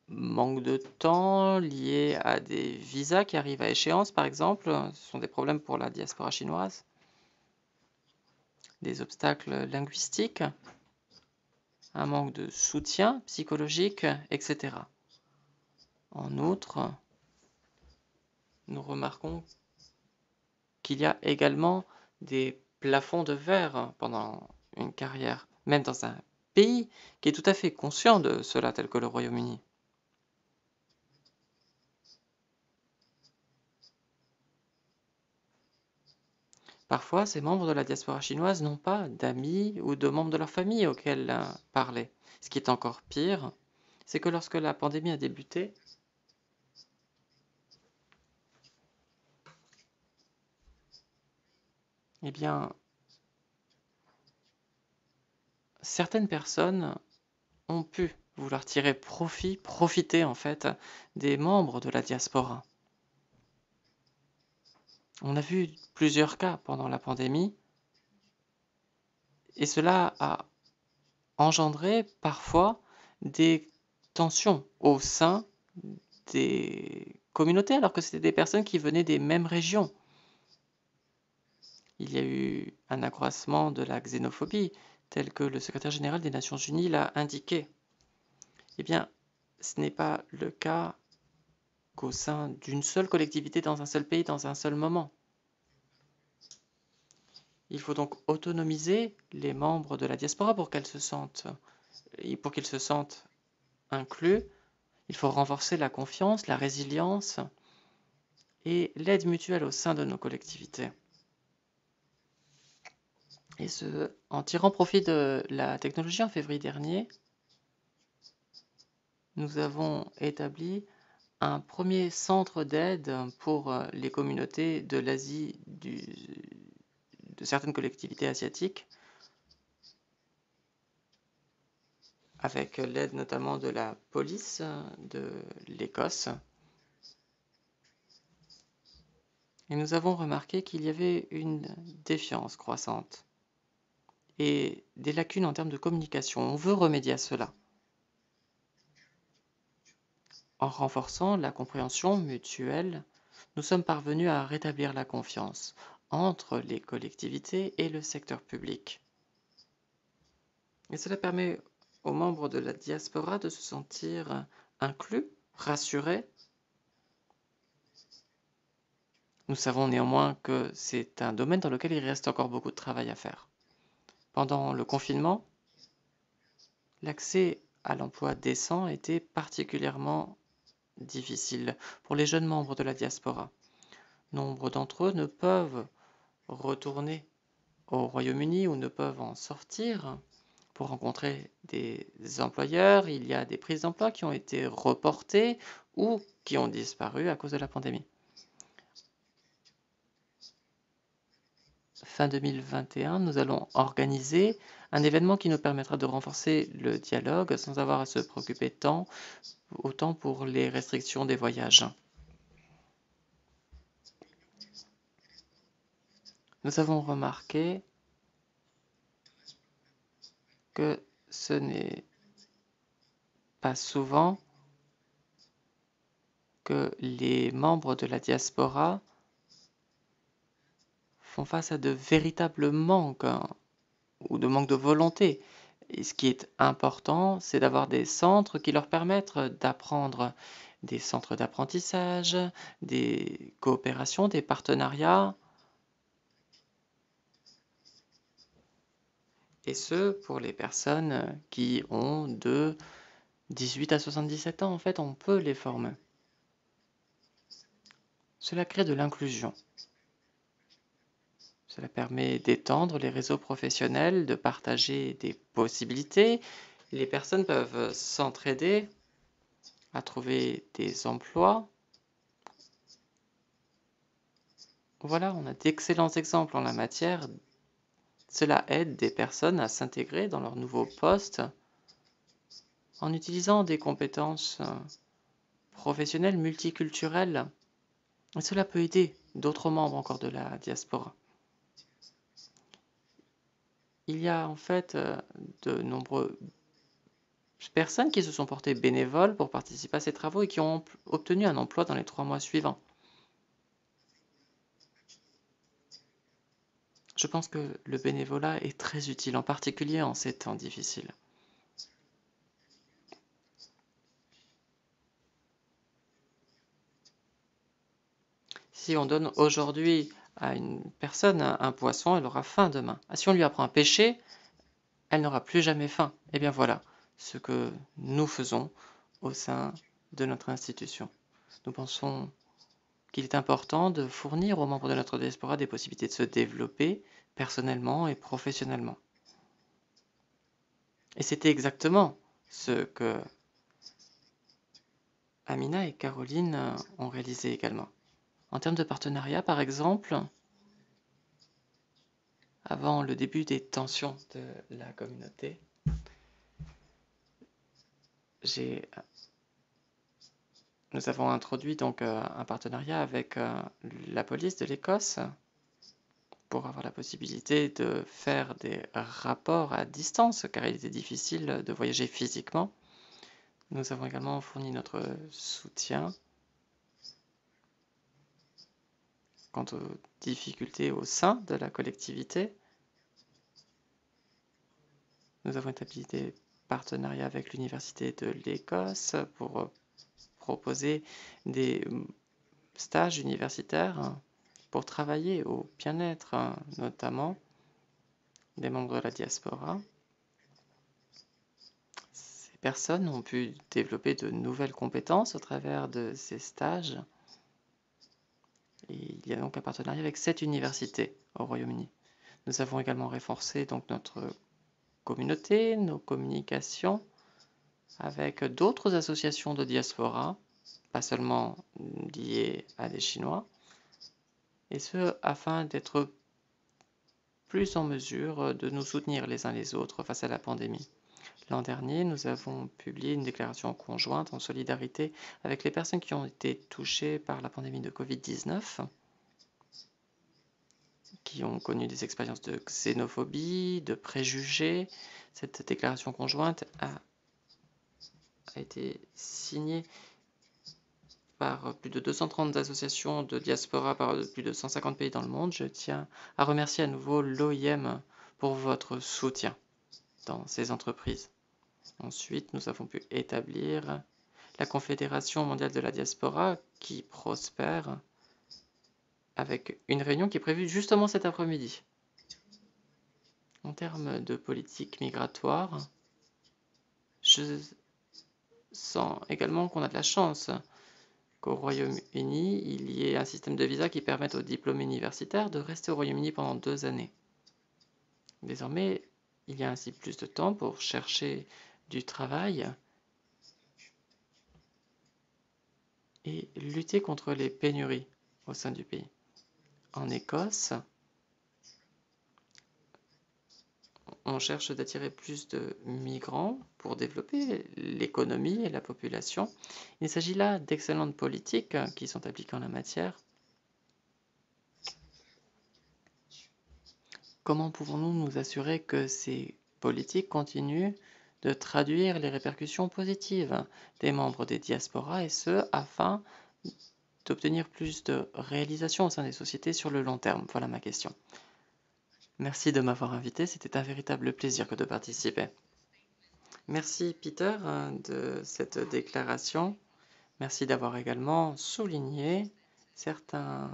manque de temps liés à des visas qui arrivent à échéance, par exemple. Ce sont des problèmes pour la diaspora chinoise des obstacles linguistiques, un manque de soutien psychologique, etc. En outre, nous remarquons qu'il y a également des plafonds de verre pendant une carrière, même dans un pays qui est tout à fait conscient de cela, tel que le Royaume-Uni. Parfois, ces membres de la diaspora chinoise n'ont pas d'amis ou de membres de leur famille auxquels euh, parler. Ce qui est encore pire, c'est que lorsque la pandémie a débuté, eh bien, certaines personnes ont pu vouloir tirer profit, profiter en fait des membres de la diaspora. On a vu plusieurs cas pendant la pandémie et cela a engendré parfois des tensions au sein des communautés alors que c'était des personnes qui venaient des mêmes régions. Il y a eu un accroissement de la xénophobie tel que le secrétaire général des Nations Unies l'a indiqué. Eh bien, ce n'est pas le cas qu'au sein d'une seule collectivité, dans un seul pays, dans un seul moment. Il faut donc autonomiser les membres de la diaspora pour qu'elles se sentent pour qu'ils se sentent inclus. Il faut renforcer la confiance, la résilience et l'aide mutuelle au sein de nos collectivités. Et ce, en tirant profit de la technologie en février dernier, nous avons établi un premier centre d'aide pour euh, les communautés de l'Asie de certaines collectivités asiatiques, avec l'aide notamment de la police de l'Écosse. Et nous avons remarqué qu'il y avait une défiance croissante et des lacunes en termes de communication. On veut remédier à cela. En renforçant la compréhension mutuelle, nous sommes parvenus à rétablir la confiance entre les collectivités et le secteur public. Et cela permet aux membres de la diaspora de se sentir inclus, rassurés. Nous savons néanmoins que c'est un domaine dans lequel il reste encore beaucoup de travail à faire. Pendant le confinement, l'accès à l'emploi décent était particulièrement difficile pour les jeunes membres de la diaspora. Nombre d'entre eux ne peuvent retourner au Royaume-Uni ou ne peuvent en sortir pour rencontrer des employeurs. Il y a des prises d'emploi qui ont été reportées ou qui ont disparu à cause de la pandémie. Fin 2021, nous allons organiser un événement qui nous permettra de renforcer le dialogue sans avoir à se préoccuper tant, autant pour les restrictions des voyages. Nous avons remarqué que ce n'est pas souvent que les membres de la diaspora font face à de véritables manques hein ou de manque de volonté. Et ce qui est important, c'est d'avoir des centres qui leur permettent d'apprendre, des centres d'apprentissage, des coopérations, des partenariats. Et ce, pour les personnes qui ont de 18 à 77 ans, en fait, on peut les former. Cela crée de l'inclusion. Cela permet d'étendre les réseaux professionnels, de partager des possibilités. Les personnes peuvent s'entraider à trouver des emplois. Voilà, on a d'excellents exemples en la matière. Cela aide des personnes à s'intégrer dans leur nouveau poste en utilisant des compétences professionnelles multiculturelles. cela peut aider d'autres membres encore de la diaspora il y a en fait euh, de nombreuses personnes qui se sont portées bénévoles pour participer à ces travaux et qui ont obtenu un emploi dans les trois mois suivants. Je pense que le bénévolat est très utile, en particulier en ces temps difficiles. Si on donne aujourd'hui à une personne un, poisson, elle aura faim demain. Ah, si on lui apprend à pêcher, elle n'aura plus jamais faim. Eh bien voilà ce que nous faisons au sein de notre institution. Nous pensons qu'il est important de fournir aux membres de notre diaspora des possibilités de se développer personnellement et professionnellement. Et c'était exactement ce que Amina et Caroline ont réalisé également. En termes de partenariat, par exemple, avant le début des tensions de la communauté, nous avons introduit donc euh, un partenariat avec euh, la police de l'Écosse pour avoir la possibilité de faire des rapports à distance car il était difficile de voyager physiquement. Nous avons également fourni notre soutien quant aux difficultés au sein de la collectivité. Nous avons établi des partenariats avec l'Université de l'Écosse pour proposer des stages universitaires pour travailler au bien-être, notamment des membres de la diaspora. Ces personnes ont pu développer de nouvelles compétences au travers de ces stages il y a donc un partenariat avec cette université au Royaume-Uni. Nous avons également renforcé donc notre communauté, nos communications avec d'autres associations de diaspora, pas seulement liées à des Chinois, et ce afin d'être plus en mesure de nous soutenir les uns les autres face à la pandémie. L'an dernier, nous avons publié une déclaration conjointe en solidarité avec les personnes qui ont été touchées par la pandémie de Covid-19, qui ont connu des expériences de xénophobie, de préjugés. Cette déclaration conjointe a, été signée par plus de 230 associations de diaspora par plus de 150 pays dans le monde. Je tiens à remercier à nouveau l'OIM pour votre soutien dans ces entreprises. Ensuite, nous avons pu établir la Confédération mondiale de la diaspora qui prospère avec une réunion qui est prévue justement cet après-midi. En termes de politique migratoire, je sens également qu'on a de la chance qu'au Royaume-Uni, il y ait un système de visa qui permette aux diplômes universitaires de rester au Royaume-Uni pendant deux années. Désormais, il y a ainsi plus de temps pour chercher du travail et lutter contre les pénuries au sein du pays. En Écosse, on cherche d'attirer plus de migrants pour développer l'économie et la population. Il s'agit là d'excellentes politiques qui sont appliquées en la matière comment pouvons-nous nous assurer que ces politiques continuent de traduire les répercussions positives des membres des diasporas et ce afin d'obtenir plus de réalisation au sein des sociétés sur le long terme Voilà ma question. Merci de m'avoir invité, c'était un véritable plaisir que de participer. Merci Peter de cette déclaration. Merci d'avoir également souligné certains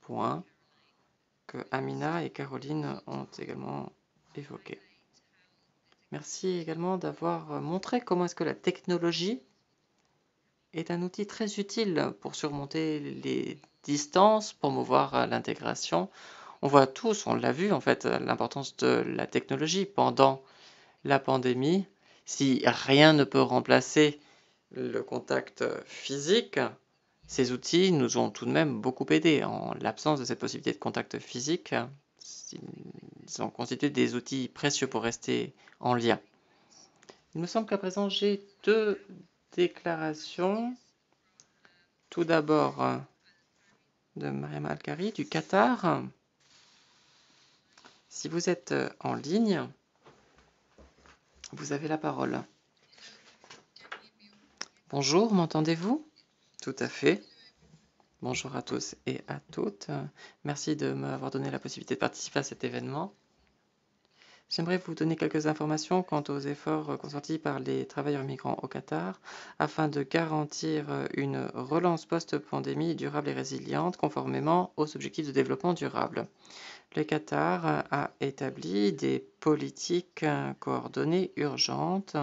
points Amina et Caroline ont également évoqué. Merci également d'avoir euh, montré comment est-ce que la technologie est un outil très utile pour surmonter les distances, pour promouvoir euh, l'intégration. On voit tous, on l'a vu en fait, euh, l'importance de la technologie pendant la pandémie. Si rien ne peut remplacer le contact physique, ces outils nous ont tout de même beaucoup aidés. En l'absence de cette possibilité de contact physique, ils ont constitué des outils précieux pour rester en lien. Il me semble qu'à présent, j'ai deux déclarations. Tout d'abord euh, de Mariam Alkari du Qatar. Si vous êtes euh, en ligne, vous avez la parole. Bonjour, m'entendez-vous tout à fait. Bonjour à tous et à toutes. Merci de m'avoir donné la possibilité de participer à cet événement. J'aimerais vous donner quelques informations quant aux efforts consentis par les travailleurs migrants au Qatar afin de garantir une relance post-pandémie durable et résiliente conformément aux objectifs de développement durable. Le Qatar a établi des politiques coordonnées urgentes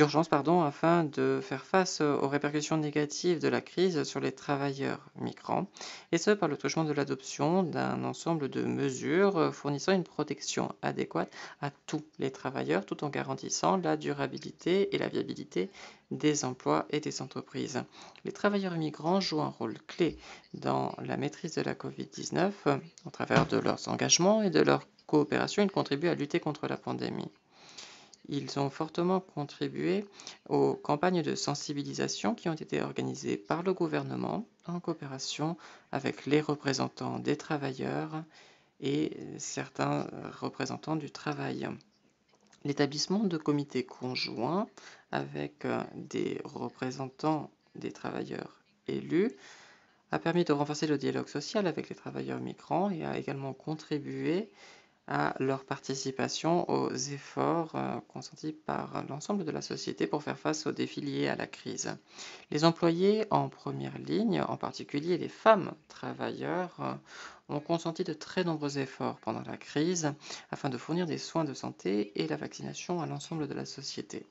d'urgence pardon, afin de faire face aux répercussions négatives de la crise sur les travailleurs migrants, et ce par le touchement de l'adoption d'un ensemble de mesures fournissant une protection adéquate à tous les travailleurs tout en garantissant la durabilité et la viabilité des emplois et des entreprises. Les travailleurs migrants jouent un rôle clé dans la maîtrise de la COVID-19 au travers de leurs engagements et de leur coopération. Ils contribuent à lutter contre la pandémie. Ils ont fortement contribué aux campagnes de sensibilisation qui ont été organisées par le gouvernement en coopération avec les représentants des travailleurs et certains représentants du travail. L'établissement de comités conjoints avec euh, des représentants des travailleurs élus a permis de renforcer le dialogue social avec les travailleurs migrants et a également contribué à leur participation aux efforts euh, consentis par l'ensemble de la société pour faire face aux défis liés à la crise. Les employés en première ligne, en particulier les femmes travailleurs, euh, ont consenti de très nombreux efforts pendant la crise afin de fournir des soins de santé et la vaccination à l'ensemble de la société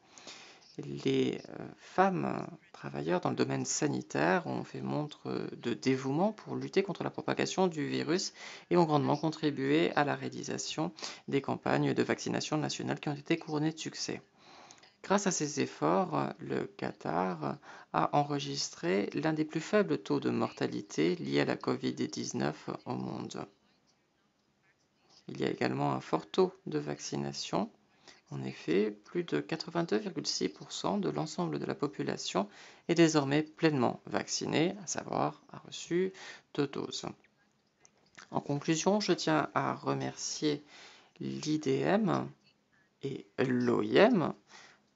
les euh, femmes euh, travailleurs dans le domaine sanitaire ont fait montre euh, de dévouement pour lutter contre la propagation du virus et ont grandement contribué à la réalisation des campagnes de vaccination nationale qui ont été couronnées de succès. Grâce à ces efforts, le Qatar a enregistré l'un des plus faibles taux de mortalité liés à la Covid-19 au monde. Il y a également un fort taux de vaccination en effet, plus de 82,6% de l'ensemble de la population est désormais pleinement vaccinée, à savoir a reçu deux doses. En conclusion, je tiens à remercier l'IDM et l'OIM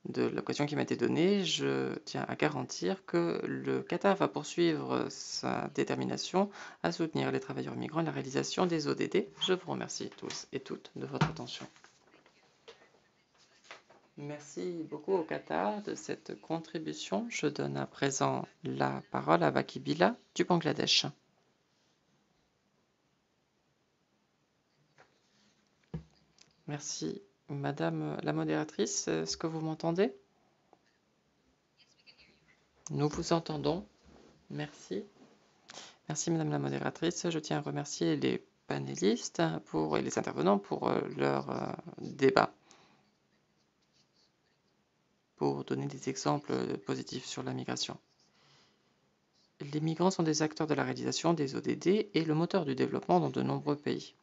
de l'occasion qui m'a été donnée. Je tiens à garantir que le Qatar va poursuivre sa détermination à soutenir les travailleurs migrants et la réalisation des ODD. Je vous remercie tous et toutes de votre attention. Merci beaucoup au Qatar de cette contribution. Je donne à présent la parole à Vakibila du Bangladesh. Merci, Madame la modératrice. Est-ce que vous m'entendez Nous vous entendons. Merci. Merci, Madame la modératrice. Je tiens à remercier les panélistes pour, et les intervenants pour euh, leur euh, débat pour donner des exemples euh, positifs sur la migration. Les migrants sont des acteurs de la réalisation des ODD et le moteur du développement dans de nombreux pays.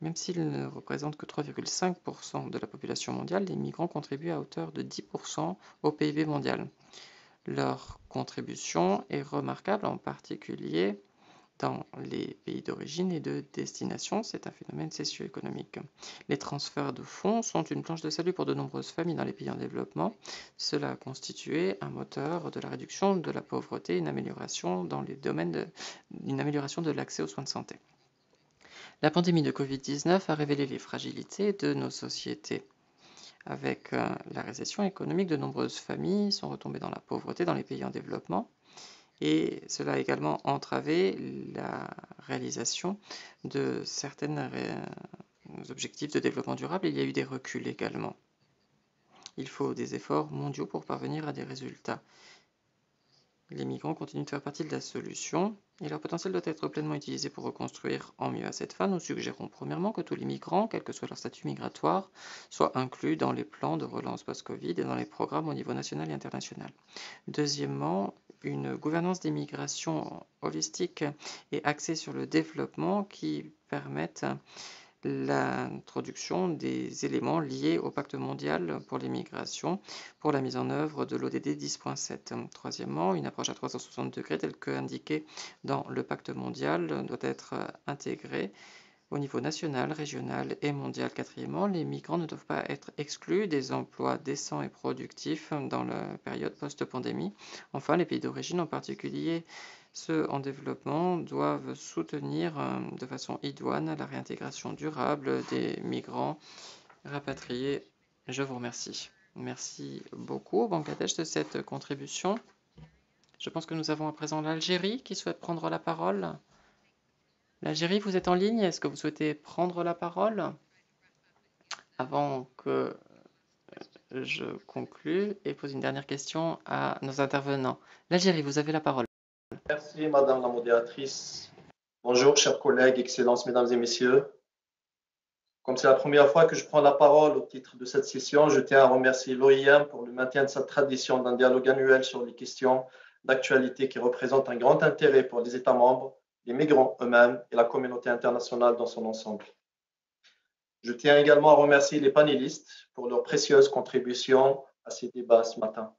Même s'ils ne représentent que 3,5% de la population mondiale, les migrants contribuent à hauteur de 10% au PIB mondial. Leur contribution est remarquable en particulier dans les pays d'origine et de destination. C'est un phénomène socio-économique. Les transferts de fonds sont une planche de salut pour de nombreuses familles dans les pays en développement. Cela a constitué un moteur de la réduction de la pauvreté, une amélioration dans les domaines de, une amélioration de l'accès aux soins de santé. La pandémie de Covid-19 a révélé les fragilités de nos sociétés. Avec euh, la récession économique, de nombreuses familles sont retombées dans la pauvreté dans les pays en développement et cela a également entravé la réalisation de certains objectifs de développement durable. Il y a eu des reculs également. Il faut des efforts mondiaux pour parvenir à des résultats. Les migrants continuent de faire partie de la solution et leur potentiel doit être pleinement utilisé pour reconstruire en mieux à cette fin. Nous suggérons premièrement que tous les migrants, quel que soit leur statut migratoire, soient inclus dans les plans de relance post-Covid et dans les programmes au niveau national et international. Deuxièmement, une gouvernance des migrations holistique et axée sur le développement qui permette l'introduction des éléments liés au pacte mondial pour l'immigration pour la mise en œuvre de l'ODD 10.7. Troisièmement, une approche à 360 degrés telle que indiquée dans le pacte mondial doit être intégrée au niveau national, régional et mondial, quatrièmement, les migrants ne doivent pas être exclus des emplois décents et productifs dans la période post-pandémie. Enfin, les pays d'origine, en particulier ceux en développement, doivent soutenir euh, de façon idoine la réintégration durable des migrants rapatriés. Je vous remercie. Merci beaucoup, Bangladesh, de cette contribution. Je pense que nous avons à présent l'Algérie qui souhaite prendre la parole. L'Algérie, vous êtes en ligne. Est-ce que vous souhaitez prendre la parole avant que je conclue et pose une dernière question à nos intervenants L'Algérie, vous avez la parole. Merci, Madame la modératrice. Bonjour, chers collègues, Excellences, Mesdames et Messieurs. Comme c'est la première fois que je prends la parole au titre de cette session, je tiens à remercier l'OIM pour le maintien de sa tradition d'un dialogue annuel sur les questions d'actualité qui représentent un grand intérêt pour les États membres les migrants eux-mêmes et la communauté internationale dans son ensemble. Je tiens également à remercier les panélistes pour leur précieuse contribution à ces débats ce matin.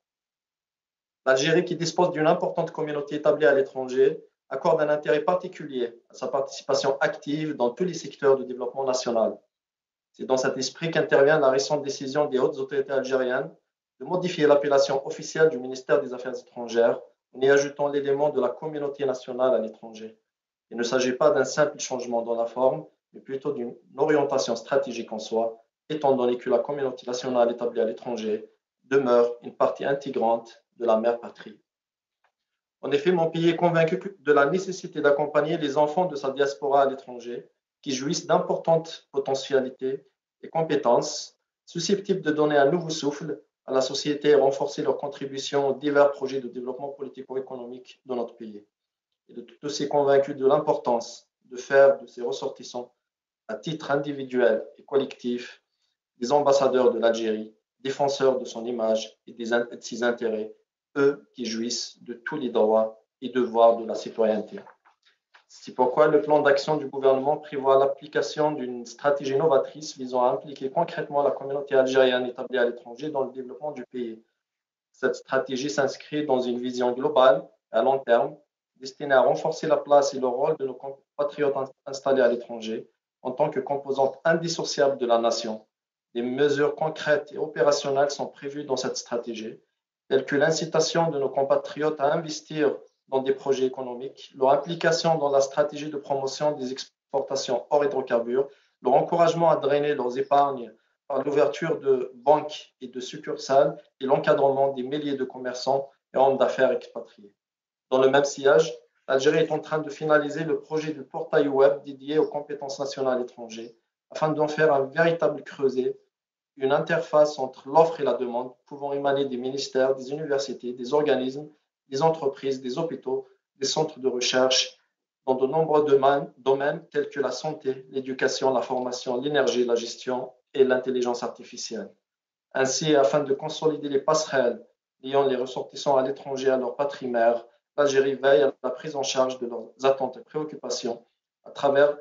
L'Algérie, qui dispose d'une importante communauté établie à l'étranger, accorde un intérêt particulier à sa participation active dans tous les secteurs du développement national. C'est dans cet esprit qu'intervient la récente décision des hautes autorités algériennes de modifier l'appellation officielle du ministère des Affaires étrangères en y ajoutant l'élément de la communauté nationale à l'étranger. Il ne s'agit pas d'un simple changement dans la forme, mais plutôt d'une orientation stratégique en soi, étant donné que la communauté nationale établie à l'étranger demeure une partie intégrante de la mère patrie. En effet, mon pays est convaincu de la nécessité d'accompagner les enfants de sa diaspora à l'étranger, qui jouissent d'importantes potentialités et compétences susceptibles de donner un nouveau souffle à la société et renforcer leur contribution aux divers projets de développement politico-économique de notre pays et de tous ces convaincus de l'importance de faire de ses ressortissants, à titre individuel et collectif, des ambassadeurs de l'Algérie, défenseurs de son image et des de ses intérêts, eux qui jouissent de tous les droits et devoirs de la citoyenneté. C'est pourquoi le plan d'action du gouvernement prévoit l'application d'une stratégie novatrice visant à impliquer concrètement la communauté algérienne établie à l'étranger dans le développement du pays. Cette stratégie s'inscrit dans une vision globale à long terme destinée à renforcer la place et le rôle de nos compatriotes installés à l'étranger en tant que composante indissociable de la nation. Des mesures concrètes et opérationnelles sont prévues dans cette stratégie, telles que l'incitation de nos compatriotes à investir dans des projets économiques, leur implication dans la stratégie de promotion des exportations hors hydrocarbures, leur encouragement à drainer leurs épargnes par l'ouverture de banques et de succursales et l'encadrement des milliers de commerçants et hommes d'affaires expatriés. Dans le même sillage, l'Algérie est en train de finaliser le projet de portail web dédié aux compétences nationales étrangères afin d'en faire un véritable creuset, une interface entre l'offre et la demande, pouvant émaner des ministères, des universités, des organismes, des entreprises, des hôpitaux, des centres de recherche dans de nombreux domaines, domaines tels que la santé, l'éducation, la formation, l'énergie, la gestion et l'intelligence artificielle. Ainsi, afin de consolider les passerelles liant les ressortissants à l'étranger à leur patrie mère, l'Algérie veille à la prise en charge de leurs attentes et préoccupations à travers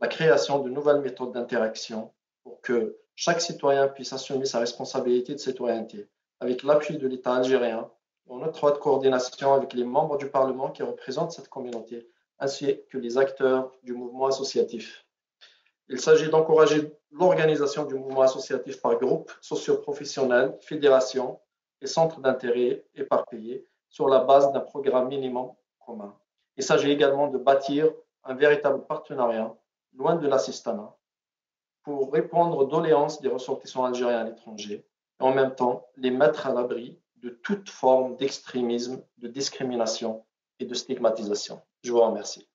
la création de nouvelles méthodes d'interaction pour que chaque citoyen puisse assumer sa responsabilité de citoyenneté avec l'appui de l'État algérien en étroite coordination avec les membres du Parlement qui représentent cette communauté ainsi que les acteurs du mouvement associatif. Il s'agit d'encourager l'organisation du mouvement associatif par groupes socioprofessionnels, fédérations et centres d'intérêt et par éparpillés sur la base d'un programme minimum commun. Il s'agit également de bâtir un véritable partenariat, loin de l'assistanat, pour répondre aux doléances des ressortissants algériens à l'étranger et en même temps les mettre à l'abri de toute forme d'extrémisme, de discrimination et de stigmatisation. Je vous remercie.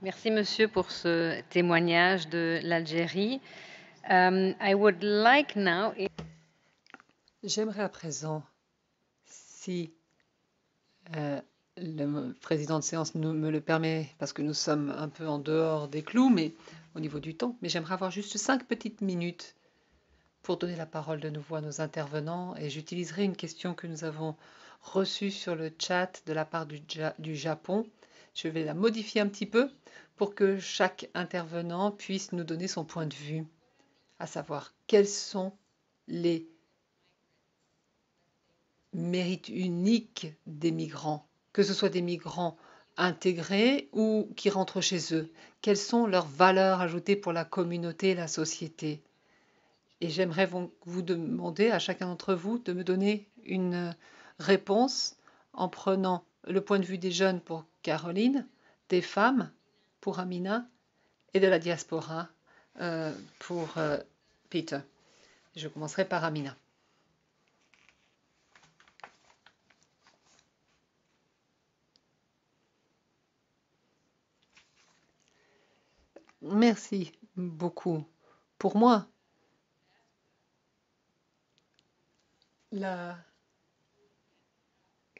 Merci, monsieur, pour ce témoignage de l'Algérie. Euh, like now... J'aimerais à présent si euh, le président de séance me le permet, parce que nous sommes un peu en dehors des clous, mais au niveau du temps, mais j'aimerais avoir juste cinq petites minutes pour donner la parole de nouveau à nos intervenants, et j'utiliserai une question que nous avons reçue sur le chat de la part du, du Japon. Je vais la modifier un petit peu pour que chaque intervenant puisse nous donner son point de vue, à savoir quels sont les mérite unique des migrants, que ce soit des migrants intégrés ou qui rentrent chez eux Quelles sont leurs valeurs ajoutées pour la communauté et la société Et j'aimerais vous demander à chacun d'entre vous de me donner une réponse en prenant le point de vue des jeunes pour Caroline, des femmes pour Amina et de la diaspora euh, pour euh, Peter. Je commencerai par Amina. Merci beaucoup pour moi. La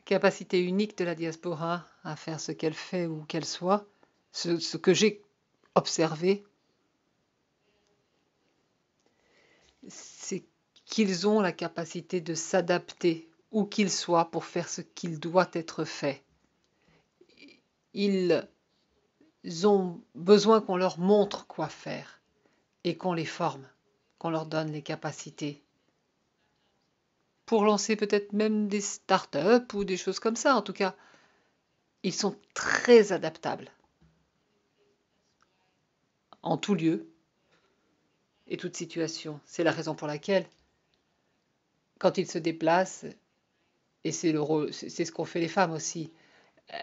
capacité unique de la diaspora à faire ce qu'elle fait ou qu'elle soit, ce, que j'ai observé, c'est qu'ils ont la capacité de s'adapter où qu'ils soient pour faire ce qu'il doit être fait. Ils ont besoin qu'on leur montre quoi faire et qu'on les forme, qu'on leur donne les capacités. Pour lancer peut-être même des start-up ou des choses comme ça, en tout cas, ils sont très adaptables en tout lieu et toute situation. C'est la raison pour laquelle, quand ils se déplacent, et c'est, c'est ce qu'ont fait les femmes aussi,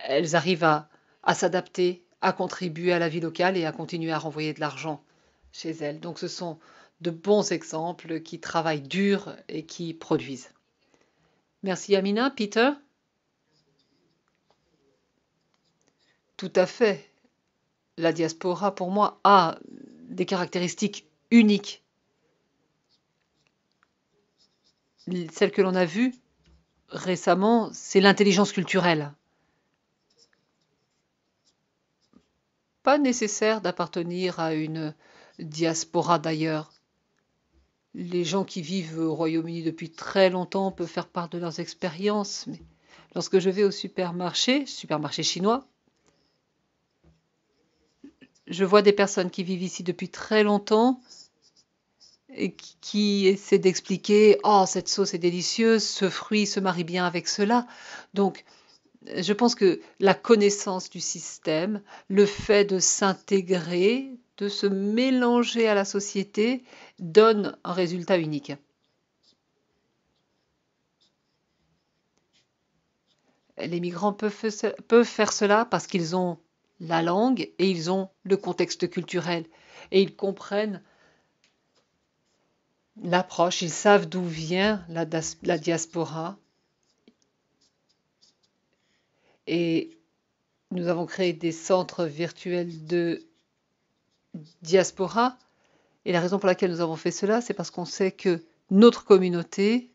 elles arrivent à, à s'adapter à contribuer à la vie locale et à continuer à renvoyer de l'argent chez elles. Donc ce sont de bons exemples qui travaillent dur et qui produisent. Merci Amina. Peter Tout à fait. La diaspora, pour moi, a des caractéristiques uniques. Celle que l'on a vue récemment, c'est l'intelligence culturelle. pas nécessaire d'appartenir à une diaspora d'ailleurs. Les gens qui vivent au Royaume-Uni depuis très longtemps peuvent faire part de leurs expériences, mais lorsque je vais au supermarché, supermarché chinois, je vois des personnes qui vivent ici depuis très longtemps et qui essaient d'expliquer Oh, cette sauce est délicieuse, ce fruit se marie bien avec cela. Donc, je pense que la connaissance du système, le fait de s'intégrer, de se mélanger à la société, donne un résultat unique. Les migrants peuvent, faire cela parce qu'ils ont la langue et ils ont le contexte culturel et ils comprennent l'approche, ils savent d'où vient la diaspora, et nous avons créé des centres virtuels de diaspora. Et la raison pour laquelle nous avons fait cela, c'est parce qu'on sait que notre communauté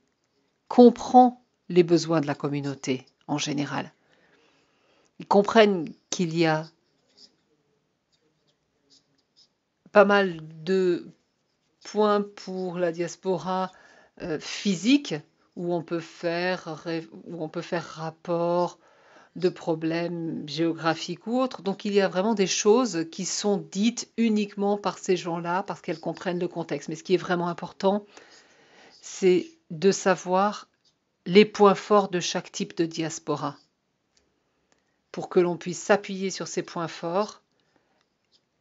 comprend les besoins de la communauté en général. Ils comprennent qu'il y a pas mal de points pour la diaspora euh, physique où on peut faire où on peut faire rapport de problèmes géographiques ou autres. Donc il y a vraiment des choses qui sont dites uniquement par ces gens-là parce qu'elles comprennent le contexte. Mais ce qui est vraiment important, c'est de savoir les points forts de chaque type de diaspora pour que l'on puisse s'appuyer sur ces points forts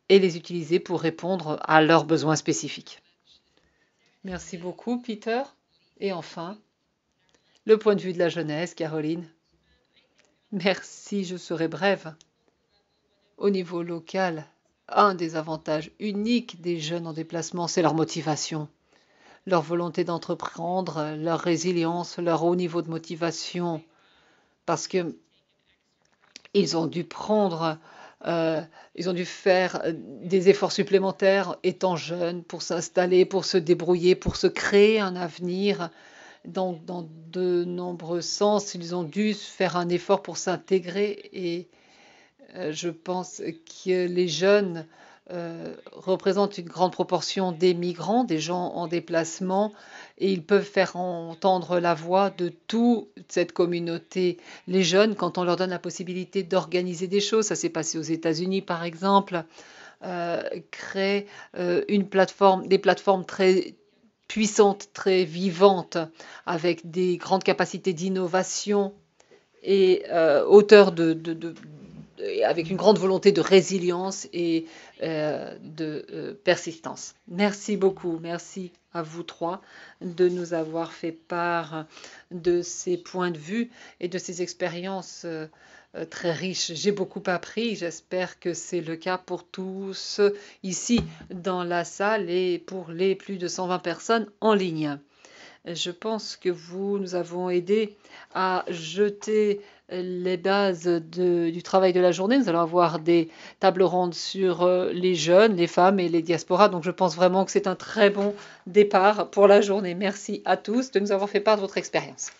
et les utiliser pour répondre à leurs besoins spécifiques. Merci beaucoup, Peter. Et enfin, le point de vue de la jeunesse, Caroline. Merci, je serai brève. Au niveau local, un des avantages uniques des jeunes en déplacement, c'est leur motivation, leur volonté d'entreprendre, leur résilience, leur haut niveau de motivation, parce que ils ont dû prendre, euh, ils ont dû faire des efforts supplémentaires étant jeunes pour s'installer, pour se débrouiller, pour se créer un avenir dans, de nombreux sens, ils ont dû faire un effort pour s'intégrer et euh, je pense que les jeunes euh, représentent une grande proportion des migrants, des gens en déplacement, et ils peuvent faire entendre la voix de toute cette communauté. Les jeunes, quand on leur donne la possibilité d'organiser des choses, ça s'est passé aux États-Unis par exemple, euh, créent euh, une plateforme, des plateformes très puissante, très vivante, avec des grandes capacités d'innovation et euh, auteur de, de, avec une grande volonté de résilience et euh, de euh, persistance. Merci beaucoup, merci à vous trois de nous avoir fait part de ces points de vue et de ces expériences. Euh, euh, très riche. J'ai beaucoup appris, j'espère que c'est le cas pour tous ici dans la salle et pour les plus de 120 personnes en ligne. Je pense que vous nous avons aidé à jeter les bases du travail de la journée. Nous allons avoir des tables rondes sur euh, les jeunes, les femmes et les diasporas. Donc je pense vraiment que c'est un très bon départ pour la journée. Merci à tous de nous avoir fait part de votre expérience.